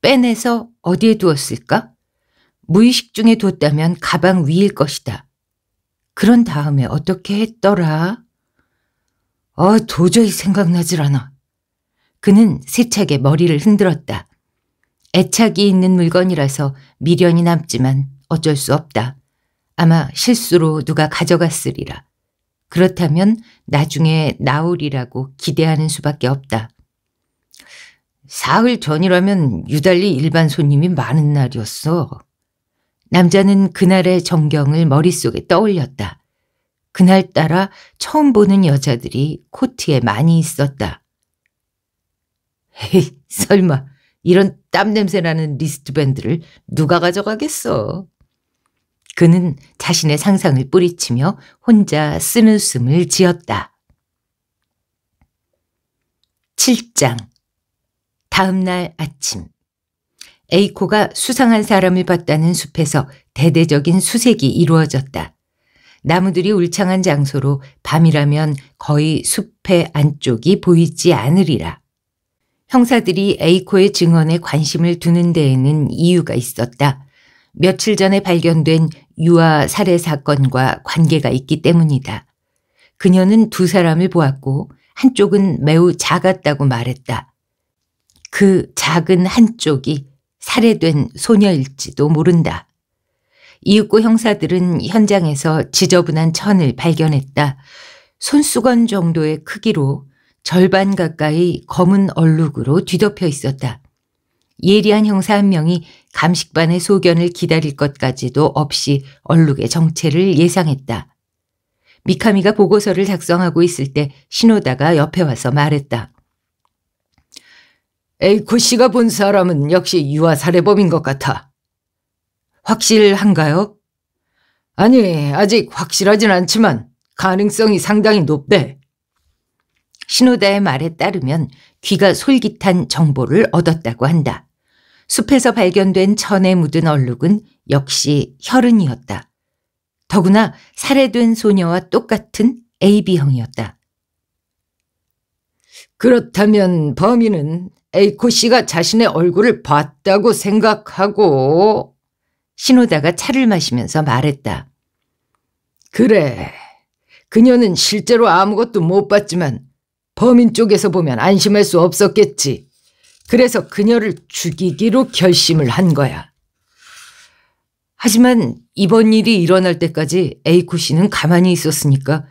빼내서 어디에 두었을까? 무의식 중에 뒀다면 가방 위일 것이다. 그런 다음에 어떻게 했더라? 어, 도저히 생각나질 않아. 그는 세차게 머리를 흔들었다. 애착이 있는 물건이라서 미련이 남지만 어쩔 수 없다. 아마 실수로 누가 가져갔으리라. 그렇다면 나중에 나올이라고 기대하는 수밖에 없다. 사흘 전이라면 유달리 일반 손님이 많은 날이었어. 남자는 그날의 정경을 머릿속에 떠올렸다. 그날따라 처음 보는 여자들이 코트에 많이 있었다. 에이, 설마 이런 땀냄새 나는 리스트밴드를 누가 가져가겠어. 그는 자신의 상상을 뿌리치며 혼자 쓰는 숨을 지었다. 7장 다음 날 아침 에이코가 수상한 사람을 봤다는 숲에서 대대적인 수색이 이루어졌다. 나무들이 울창한 장소로 밤이라면 거의 숲의 안쪽이 보이지 않으리라. 형사들이 에이코의 증언에 관심을 두는 데에는 이유가 있었다. 며칠 전에 발견된 유아 살해 사건과 관계가 있기 때문이다. 그녀는 두 사람을 보았고 한쪽은 매우 작았다고 말했다. 그 작은 한쪽이 살해된 소녀일지도 모른다. 이윽고 형사들은 현장에서 지저분한 천을 발견했다. 손수건 정도의 크기로 절반 가까이 검은 얼룩으로 뒤덮여 있었다. 예리한 형사 한 명이 감식반의 소견을 기다릴 것까지도 없이 얼룩의 정체를 예상했다. 미카미가 보고서를 작성하고 있을 때 신호다가 옆에 와서 말했다. 에이코 그 씨가 본 사람은 역시 유아 살해범인 것 같아. 확실한가요? 아니, 아직 확실하진 않지만 가능성이 상당히 높대. 신호다의 말에 따르면 귀가 솔깃한 정보를 얻었다고 한다. 숲에서 발견된 천에 묻은 얼룩은 역시 혈흔이었다. 더구나 살해된 소녀와 똑같은 AB형이었다. 그렇다면 범인은 에이코 씨가 자신의 얼굴을 봤다고 생각하고 신호다가 차를 마시면서 말했다. 그래. 그녀는 실제로 아무것도 못 봤지만 범인 쪽에서 보면 안심할 수 없었겠지. 그래서 그녀를 죽이기로 결심을 한 거야. 하지만 이번 일이 일어날 때까지 에이코 씨는 가만히 있었으니까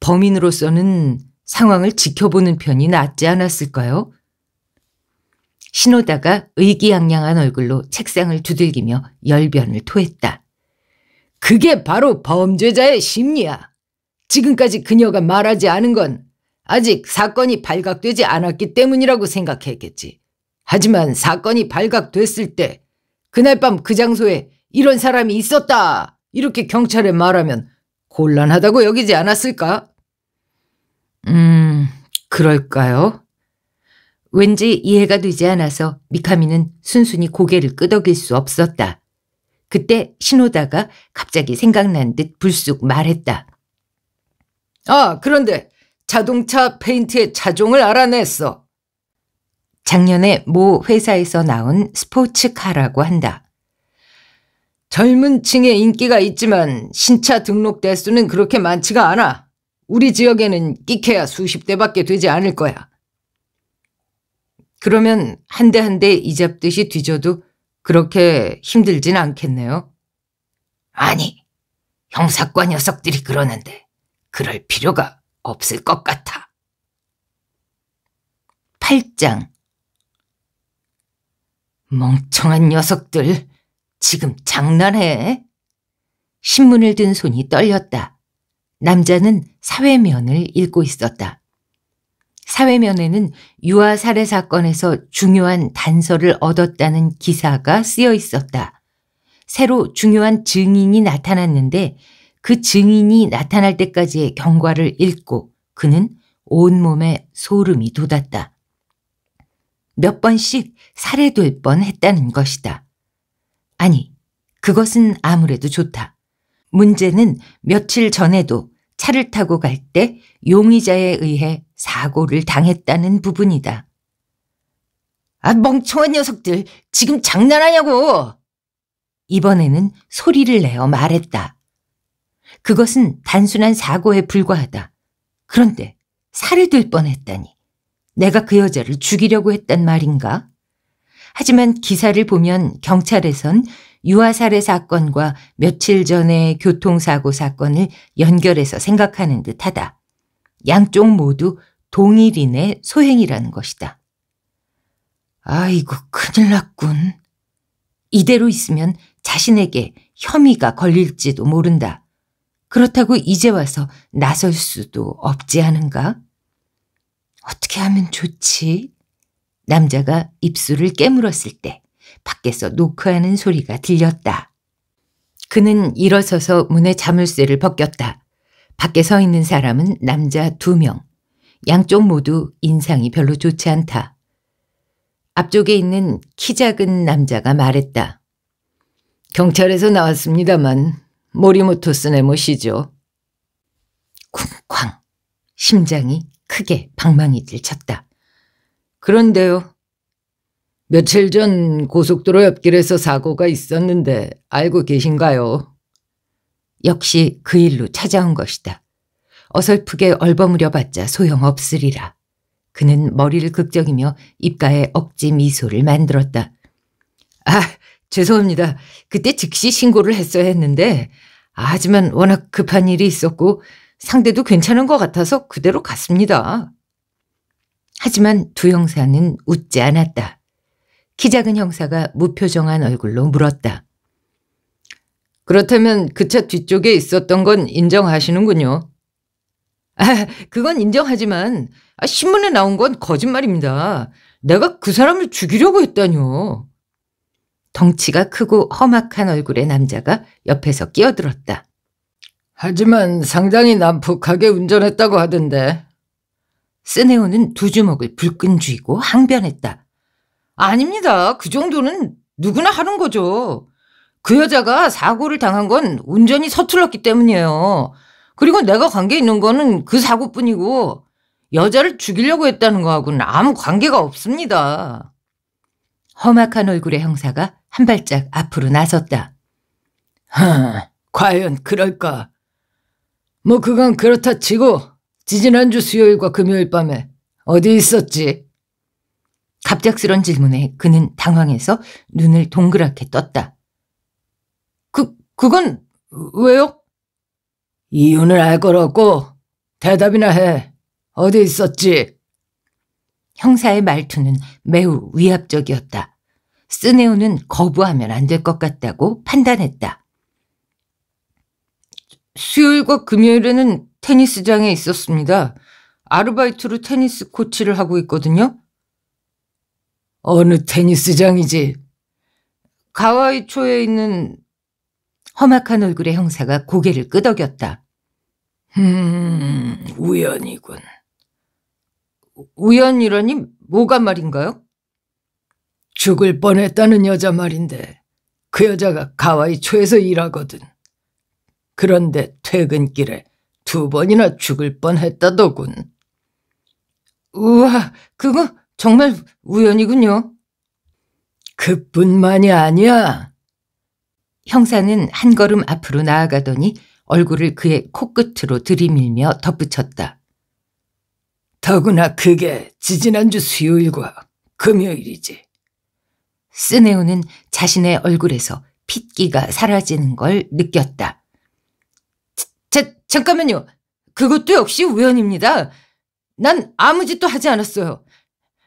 범인으로서는 상황을 지켜보는 편이 낫지 않았을까요? 신호다가 의기양양한 얼굴로 책상을 두들기며 열변을 토했다. 그게 바로 범죄자의 심리야. 지금까지 그녀가 말하지 않은 건 아직 사건이 발각되지 않았기 때문이라고 생각했겠지. 하지만 사건이 발각됐을 때 그날 밤 그 장소에 이런 사람이 있었다 이렇게 경찰에 말하면 곤란하다고 여기지 않았을까? 음, 그럴까요? 왠지 이해가 되지 않아서 미카미는 순순히 고개를 끄덕일 수 없었다. 그때 신호다가 갑자기 생각난 듯 불쑥 말했다. 아, 그런데 자동차 페인트의 차종을 알아냈어. 작년에 모 회사에서 나온 스포츠카라고 한다. 젊은 층의 인기가 있지만 신차 등록 대수는 그렇게 많지가 않아. 우리 지역에는 끼케야 수십 대밖에 되지 않을 거야. 그러면 한 대 한 대 이잡듯이 뒤져도 그렇게 힘들진 않겠네요. 아니, 형사과 녀석들이 그러는데 그럴 필요가 없을 것 같아. 8장 멍청한 녀석들, 지금 장난해? 신문을 든 손이 떨렸다. 남자는 사회면을 읽고 있었다. 사회면에는 유아 살해 사건에서 중요한 단서를 얻었다는 기사가 쓰여 있었다. 새로 중요한 증인이 나타났는데 그 증인이 나타날 때까지의 경과를 읽고 그는 온몸에 소름이 돋았다. 몇 번씩 살해될 뻔 했다는 것이다. 아니, 그것은 아무래도 좋다. 문제는 며칠 전에도 차를 타고 갈 때 용의자에 의해 사고를 당했다는 부분이다. 아, 멍청한 녀석들! 지금 장난하냐고! 이번에는 소리를 내어 말했다. 그것은 단순한 사고에 불과하다. 그런데 살해될 뻔했다니. 내가 그 여자를 죽이려고 했단 말인가? 하지만 기사를 보면 경찰에선 유아살해 사건과 며칠 전의 교통사고 사건을 연결해서 생각하는 듯 하다. 양쪽 모두 동일인의 소행이라는 것이다. 아이고, 큰일 났군. 이대로 있으면 자신에게 혐의가 걸릴지도 모른다. 그렇다고 이제 와서 나설 수도 없지 않은가? 어떻게 하면 좋지? 남자가 입술을 깨물었을 때 밖에서 노크하는 소리가 들렸다. 그는 일어서서 문의 자물쇠를 벗겼다. 밖에 서 있는 사람은 남자 두 명. 양쪽 모두 인상이 별로 좋지 않다. 앞쪽에 있는 키 작은 남자가 말했다. 경찰에서 나왔습니다만 모리모토쓰네 모시죠. 쿵쾅 심장이 크게 방망이들 쳤다. 그런데요. 며칠 전 고속도로 옆길에서 사고가 있었는데 알고 계신가요? 역시 그 일로 찾아온 것이다. 어설프게 얼버무려봤자 소용없으리라. 그는 머리를 극적이며 입가에 억지 미소를 만들었다. 아, 죄송합니다. 그때 즉시 신고를 했어야 했는데, 하지만 워낙 급한 일이 있었고 상대도 괜찮은 것 같아서 그대로 갔습니다. 하지만 두 형사는 웃지 않았다. 키 작은 형사가 무표정한 얼굴로 물었다. 그렇다면 그 차 뒤쪽에 있었던 건 인정하시는군요. 아, 그건 인정하지만 아, 신문에 나온 건 거짓말입니다. 내가 그 사람을 죽이려고 했다뇨. 덩치가 크고 험악한 얼굴의 남자가 옆에서 끼어들었다. 하지만 상당히 난폭하게 운전했다고 하던데. 스네오는 두 주먹을 불끈 쥐고 항변했다. 아닙니다. 그 정도는 누구나 하는 거죠. 그 여자가 사고를 당한 건 운전이 서툴렀기 때문이에요. 그리고 내가 관계 있는 거는 그 사고뿐이고 여자를 죽이려고 했다는 거하고는 아무 관계가 없습니다. 험악한 얼굴의 형사가 한 발짝 앞으로 나섰다. 하, 과연 그럴까? 뭐 그건 그렇다 치고 지지난주 수요일과 금요일 밤에 어디 있었지? 갑작스런 질문에 그는 당황해서 눈을 동그랗게 떴다. 그, 그건 왜요? 이유는 알 거라고 대답이나 해. 어디 있었지? 형사의 말투는 매우 위압적이었다. 스네오는 거부하면 안 될 것 같다고 판단했다. 수요일과 금요일에는 테니스장에 있었습니다. 아르바이트로 테니스 코치를 하고 있거든요. 어느 테니스장이지? 가와이초에 있는 험악한 얼굴의 형사가 고개를 끄덕였다. 음, 우연이군. 우연이라니 뭐가 말인가요? 죽을 뻔했다는 여자 말인데 그 여자가 가와이 초에서 일하거든. 그런데 퇴근길에 두 번이나 죽을 뻔했다더군. 우와, 그거 정말 우연이군요. 그뿐만이 아니야. 형사는 한 걸음 앞으로 나아가더니 얼굴을 그의 코끝으로 들이밀며 덧붙였다. 더구나 그게 지지난주 수요일과 금요일이지. 스네오는 자신의 얼굴에서 핏기가 사라지는 걸 느꼈다. 자, 잠깐만요. 그것도 역시 우연입니다. 난 아무 짓도 하지 않았어요.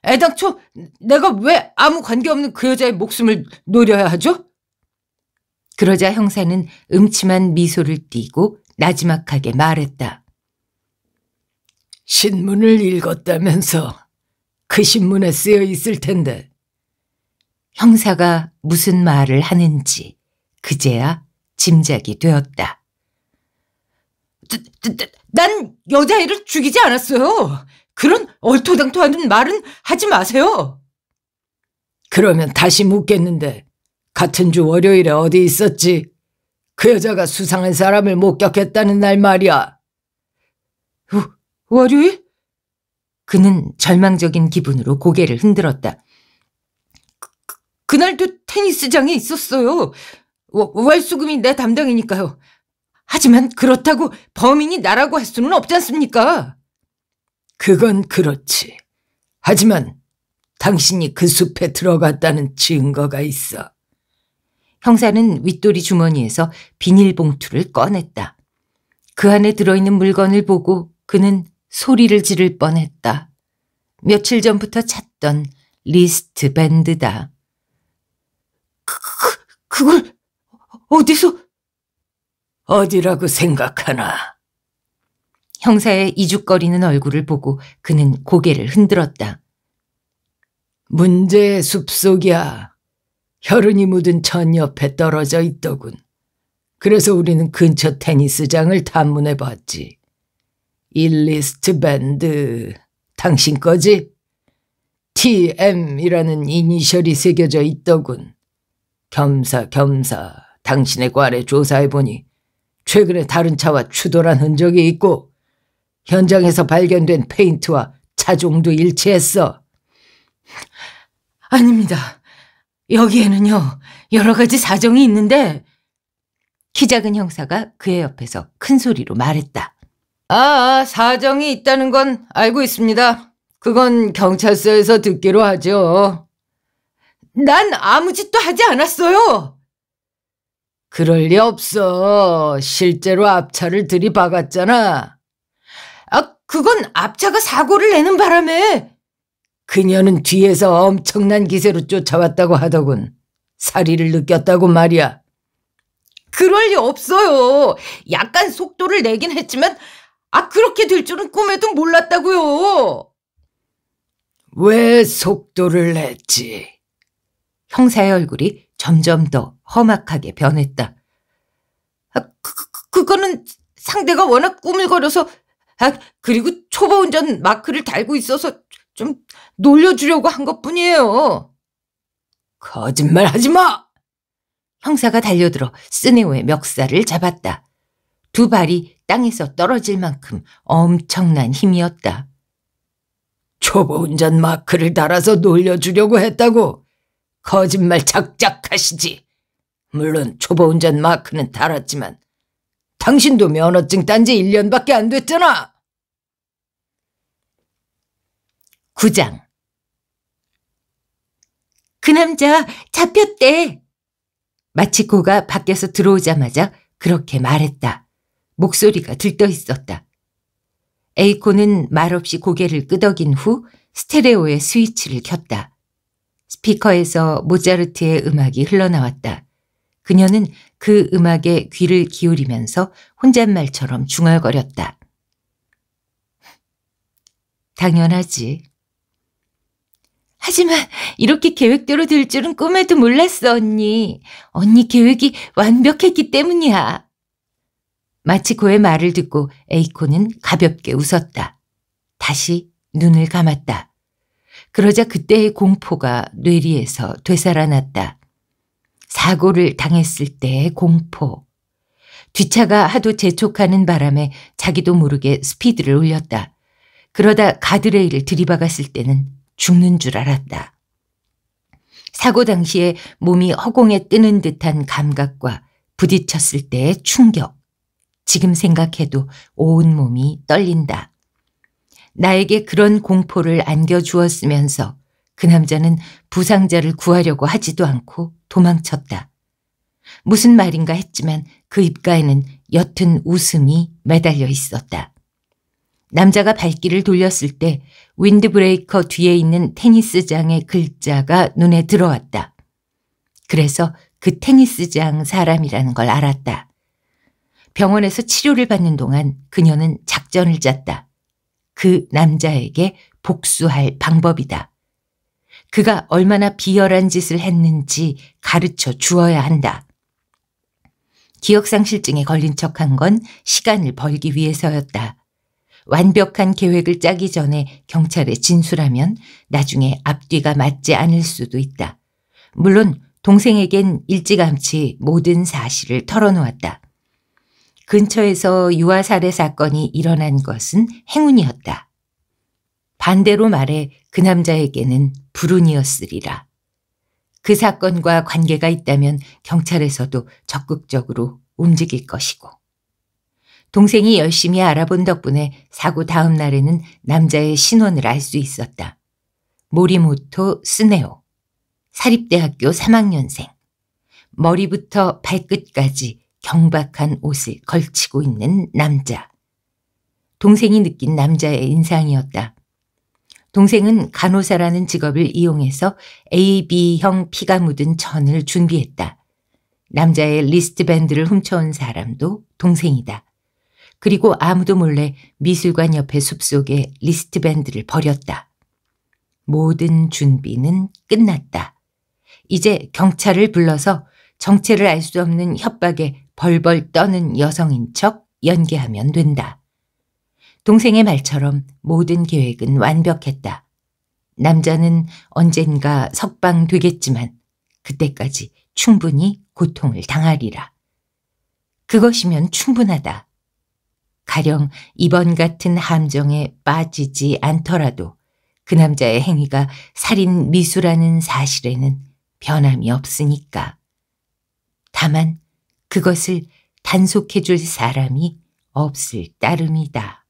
애당초 내가 왜 아무 관계없는 그 여자의 목숨을 노려야 하죠? 그러자 형사는 음침한 미소를 띠고 나지막하게 말했다. 신문을 읽었다면서 그 신문에 쓰여 있을 텐데 형사가 무슨 말을 하는지 그제야 짐작이 되었다. 난 여자애를 죽이지 않았어요. 그런 얼토당토하는 말은 하지 마세요. 그러면 다시 묻겠는데 같은 주 월요일에 어디 있었지? 그 여자가 수상한 사람을 목격했다는 날 말이야. 우, 월요일? 그는 절망적인 기분으로 고개를 흔들었다. 그날도 테니스장에 있었어요. 월수금이 내 담당이니까요. 하지만 그렇다고 범인이 나라고 할 수는 없지 않습니까? 그건 그렇지. 하지만 당신이 그 숲에 들어갔다는 증거가 있어. 형사는 윗돌이 주머니에서 비닐봉투를 꺼냈다. 그 안에 들어있는 물건을 보고 그는 소리를 지를 뻔했다. 며칠 전부터 찾던 리스트 밴드다. 그, 그, 걸 어디서? 어디라고 생각하나? 형사의 이죽거리는 얼굴을 보고 그는 고개를 흔들었다. 문제의 숲속이야. 혈흔이 묻은 천 옆에 떨어져 있더군. 그래서 우리는 근처 테니스장을 탐문해 봤지. 일리스트 밴드. 당신 거지? TM이라는 이니셜이 새겨져 있더군. 겸사겸사 당신의 과를 조사해보니 최근에 다른 차와 추돌한 흔적이 있고 현장에서 발견된 페인트와 차종도 일치했어. 아닙니다. 여기에는요 여러 가지 사정이 있는데 키 작은 형사가 그의 옆에서 큰 소리로 말했다. 아, 사정이 있다는 건 알고 있습니다. 그건 경찰서에서 듣기로 하죠. 난 아무 짓도 하지 않았어요. 그럴 리 없어. 실제로 앞차를 들이박았잖아. 아, 그건 앞차가 사고를 내는 바람에. 그녀는 뒤에서 엄청난 기세로 쫓아왔다고 하더군. 살리를 느꼈다고 말이야. 그럴 리 없어요. 약간 속도를 내긴 했지만 아 그렇게 될 줄은 꿈에도 몰랐다고요. 왜 속도를 냈지? 형사의 얼굴이 점점 더 험악하게 변했다. 아, 그, 그, 그 그거는 상대가 워낙 꾸물거려서 아, 그리고 초보 운전 마크를 달고 있어서 좀 놀려주려고 한 것뿐이에요. 거짓말 하지 마! 형사가 달려들어 스네오의 멱살을 잡았다. 두 발이 땅에서 떨어질 만큼 엄청난 힘이었다. 초보 운전 마크를 달아서 놀려주려고 했다고 거짓말 작작하시지. 물론 초보 운전 마크는 달았지만 당신도 면허증 딴 지 1년밖에 안 됐잖아. 구장 그 남자 잡혔대. 마치고가 밖에서 들어오자마자 그렇게 말했다. 목소리가 들떠 있었다. 에이코는 말없이 고개를 끄덕인 후 스테레오의 스위치를 켰다. 스피커에서 모차르트의 음악이 흘러나왔다. 그녀는 그 음악에 귀를 기울이면서 혼잣말처럼 중얼거렸다. 당연하지. 하지만 이렇게 계획대로 될 줄은 꿈에도 몰랐어, 언니. 언니 계획이 완벽했기 때문이야. 마치코의 말을 듣고 에이코는 가볍게 웃었다. 다시 눈을 감았다. 그러자 그때의 공포가 뇌리에서 되살아났다. 사고를 당했을 때의 공포. 뒷차가 하도 재촉하는 바람에 자기도 모르게 스피드를 올렸다. 그러다 가드레일을 들이박았을 때는 죽는 줄 알았다. 사고 당시에 몸이 허공에 뜨는 듯한 감각과 부딪혔을 때의 충격. 지금 생각해도 온몸이 떨린다. 나에게 그런 공포를 안겨주었으면서 그 남자는 부상자를 구하려고 하지도 않고 도망쳤다. 무슨 말인가 했지만 그 입가에는 옅은 웃음이 매달려 있었다. 남자가 발길을 돌렸을 때 윈드브레이커 뒤에 있는 테니스장의 글자가 눈에 들어왔다. 그래서 그 테니스장 사람이라는 걸 알았다. 병원에서 치료를 받는 동안 그녀는 작전을 짰다. 그 남자에게 복수할 방법이다. 그가 얼마나 비열한 짓을 했는지 가르쳐 주어야 한다. 기억상실증에 걸린 척한 건 시간을 벌기 위해서였다. 완벽한 계획을 짜기 전에 경찰에 진술하면 나중에 앞뒤가 맞지 않을 수도 있다. 물론 동생에겐 일찌감치 모든 사실을 털어놓았다. 근처에서 유아살해 사건이 일어난 것은 행운이었다. 반대로 말해 그 남자에게는 불운이었으리라. 그 사건과 관계가 있다면 경찰에서도 적극적으로 움직일 것이고. 동생이 열심히 알아본 덕분에 사고 다음 날에는 남자의 신원을 알 수 있었다. 모리모토 스네오. 사립대학교 3학년생. 머리부터 발끝까지 경박한 옷을 걸치고 있는 남자. 동생이 느낀 남자의 인상이었다. 동생은 간호사라는 직업을 이용해서 AB형 피가 묻은 전을 준비했다. 남자의 리스트밴드를 훔쳐온 사람도 동생이다. 그리고 아무도 몰래 미술관 옆의 숲속에 리스트밴드를 버렸다. 모든 준비는 끝났다. 이제 경찰을 불러서 정체를 알 수 없는 협박에 벌벌 떠는 여성인 척 연기하면 된다. 동생의 말처럼 모든 계획은 완벽했다. 남자는 언젠가 석방되겠지만 그때까지 충분히 고통을 당하리라. 그것이면 충분하다. 가령 이번 같은 함정에 빠지지 않더라도 그 남자의 행위가 살인 미수라는 사실에는 변함이 없으니까. 다만 그것을 단속해 줄 사람이 없을 따름이다.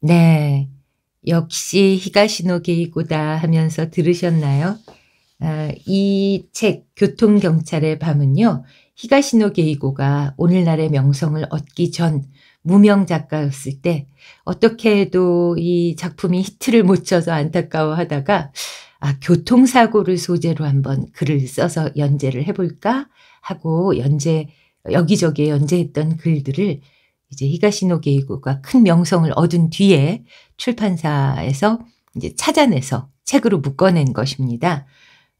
네. 역시 히가시노 게이고다 하면서 들으셨나요? 아, 이 책, 교통경찰의 밤은요, 히가시노 게이고가 오늘날의 명성을 얻기 전 무명 작가였을 때 어떻게 해도 이 작품이 히트를 못 쳐서 안타까워하다가 아, 교통사고를 소재로 한번 글을 써서 연재를 해볼까 하고 연재 여기저기에 연재했던 글들을 이제 히가시노 게이고가 큰 명성을 얻은 뒤에 출판사에서 이제 찾아내서 책으로 묶어낸 것입니다.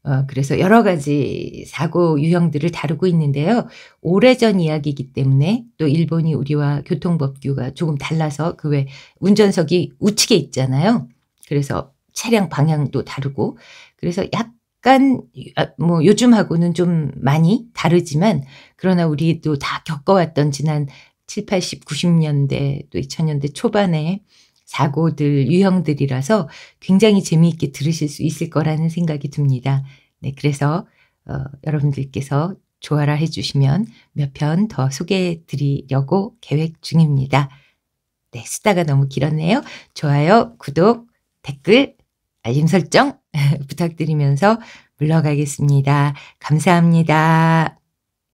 어, 그래서 여러 가지 사고 유형들을 다루고 있는데요. 오래전 이야기이기 때문에 또 일본이 우리와 교통법규가 조금 달라서 그 외 운전석이 우측에 있잖아요. 그래서 차량 방향도 다르고 그래서 약간 아, 뭐 요즘하고는 좀 많이 다르지만 그러나 우리도 다 겪어왔던 지난 7, 80, 90년대 또 2000년대 초반에 사고들, 유형들이라서 굉장히 재미있게 들으실 수 있을 거라는 생각이 듭니다. 네, 그래서 어, 여러분들께서 좋아라 해주시면 몇 편 더 소개해 드리려고 계획 중입니다. 네, 수다가 너무 길었네요. 좋아요, 구독, 댓글, 알림 설정 부탁드리면서 물러가겠습니다. 감사합니다.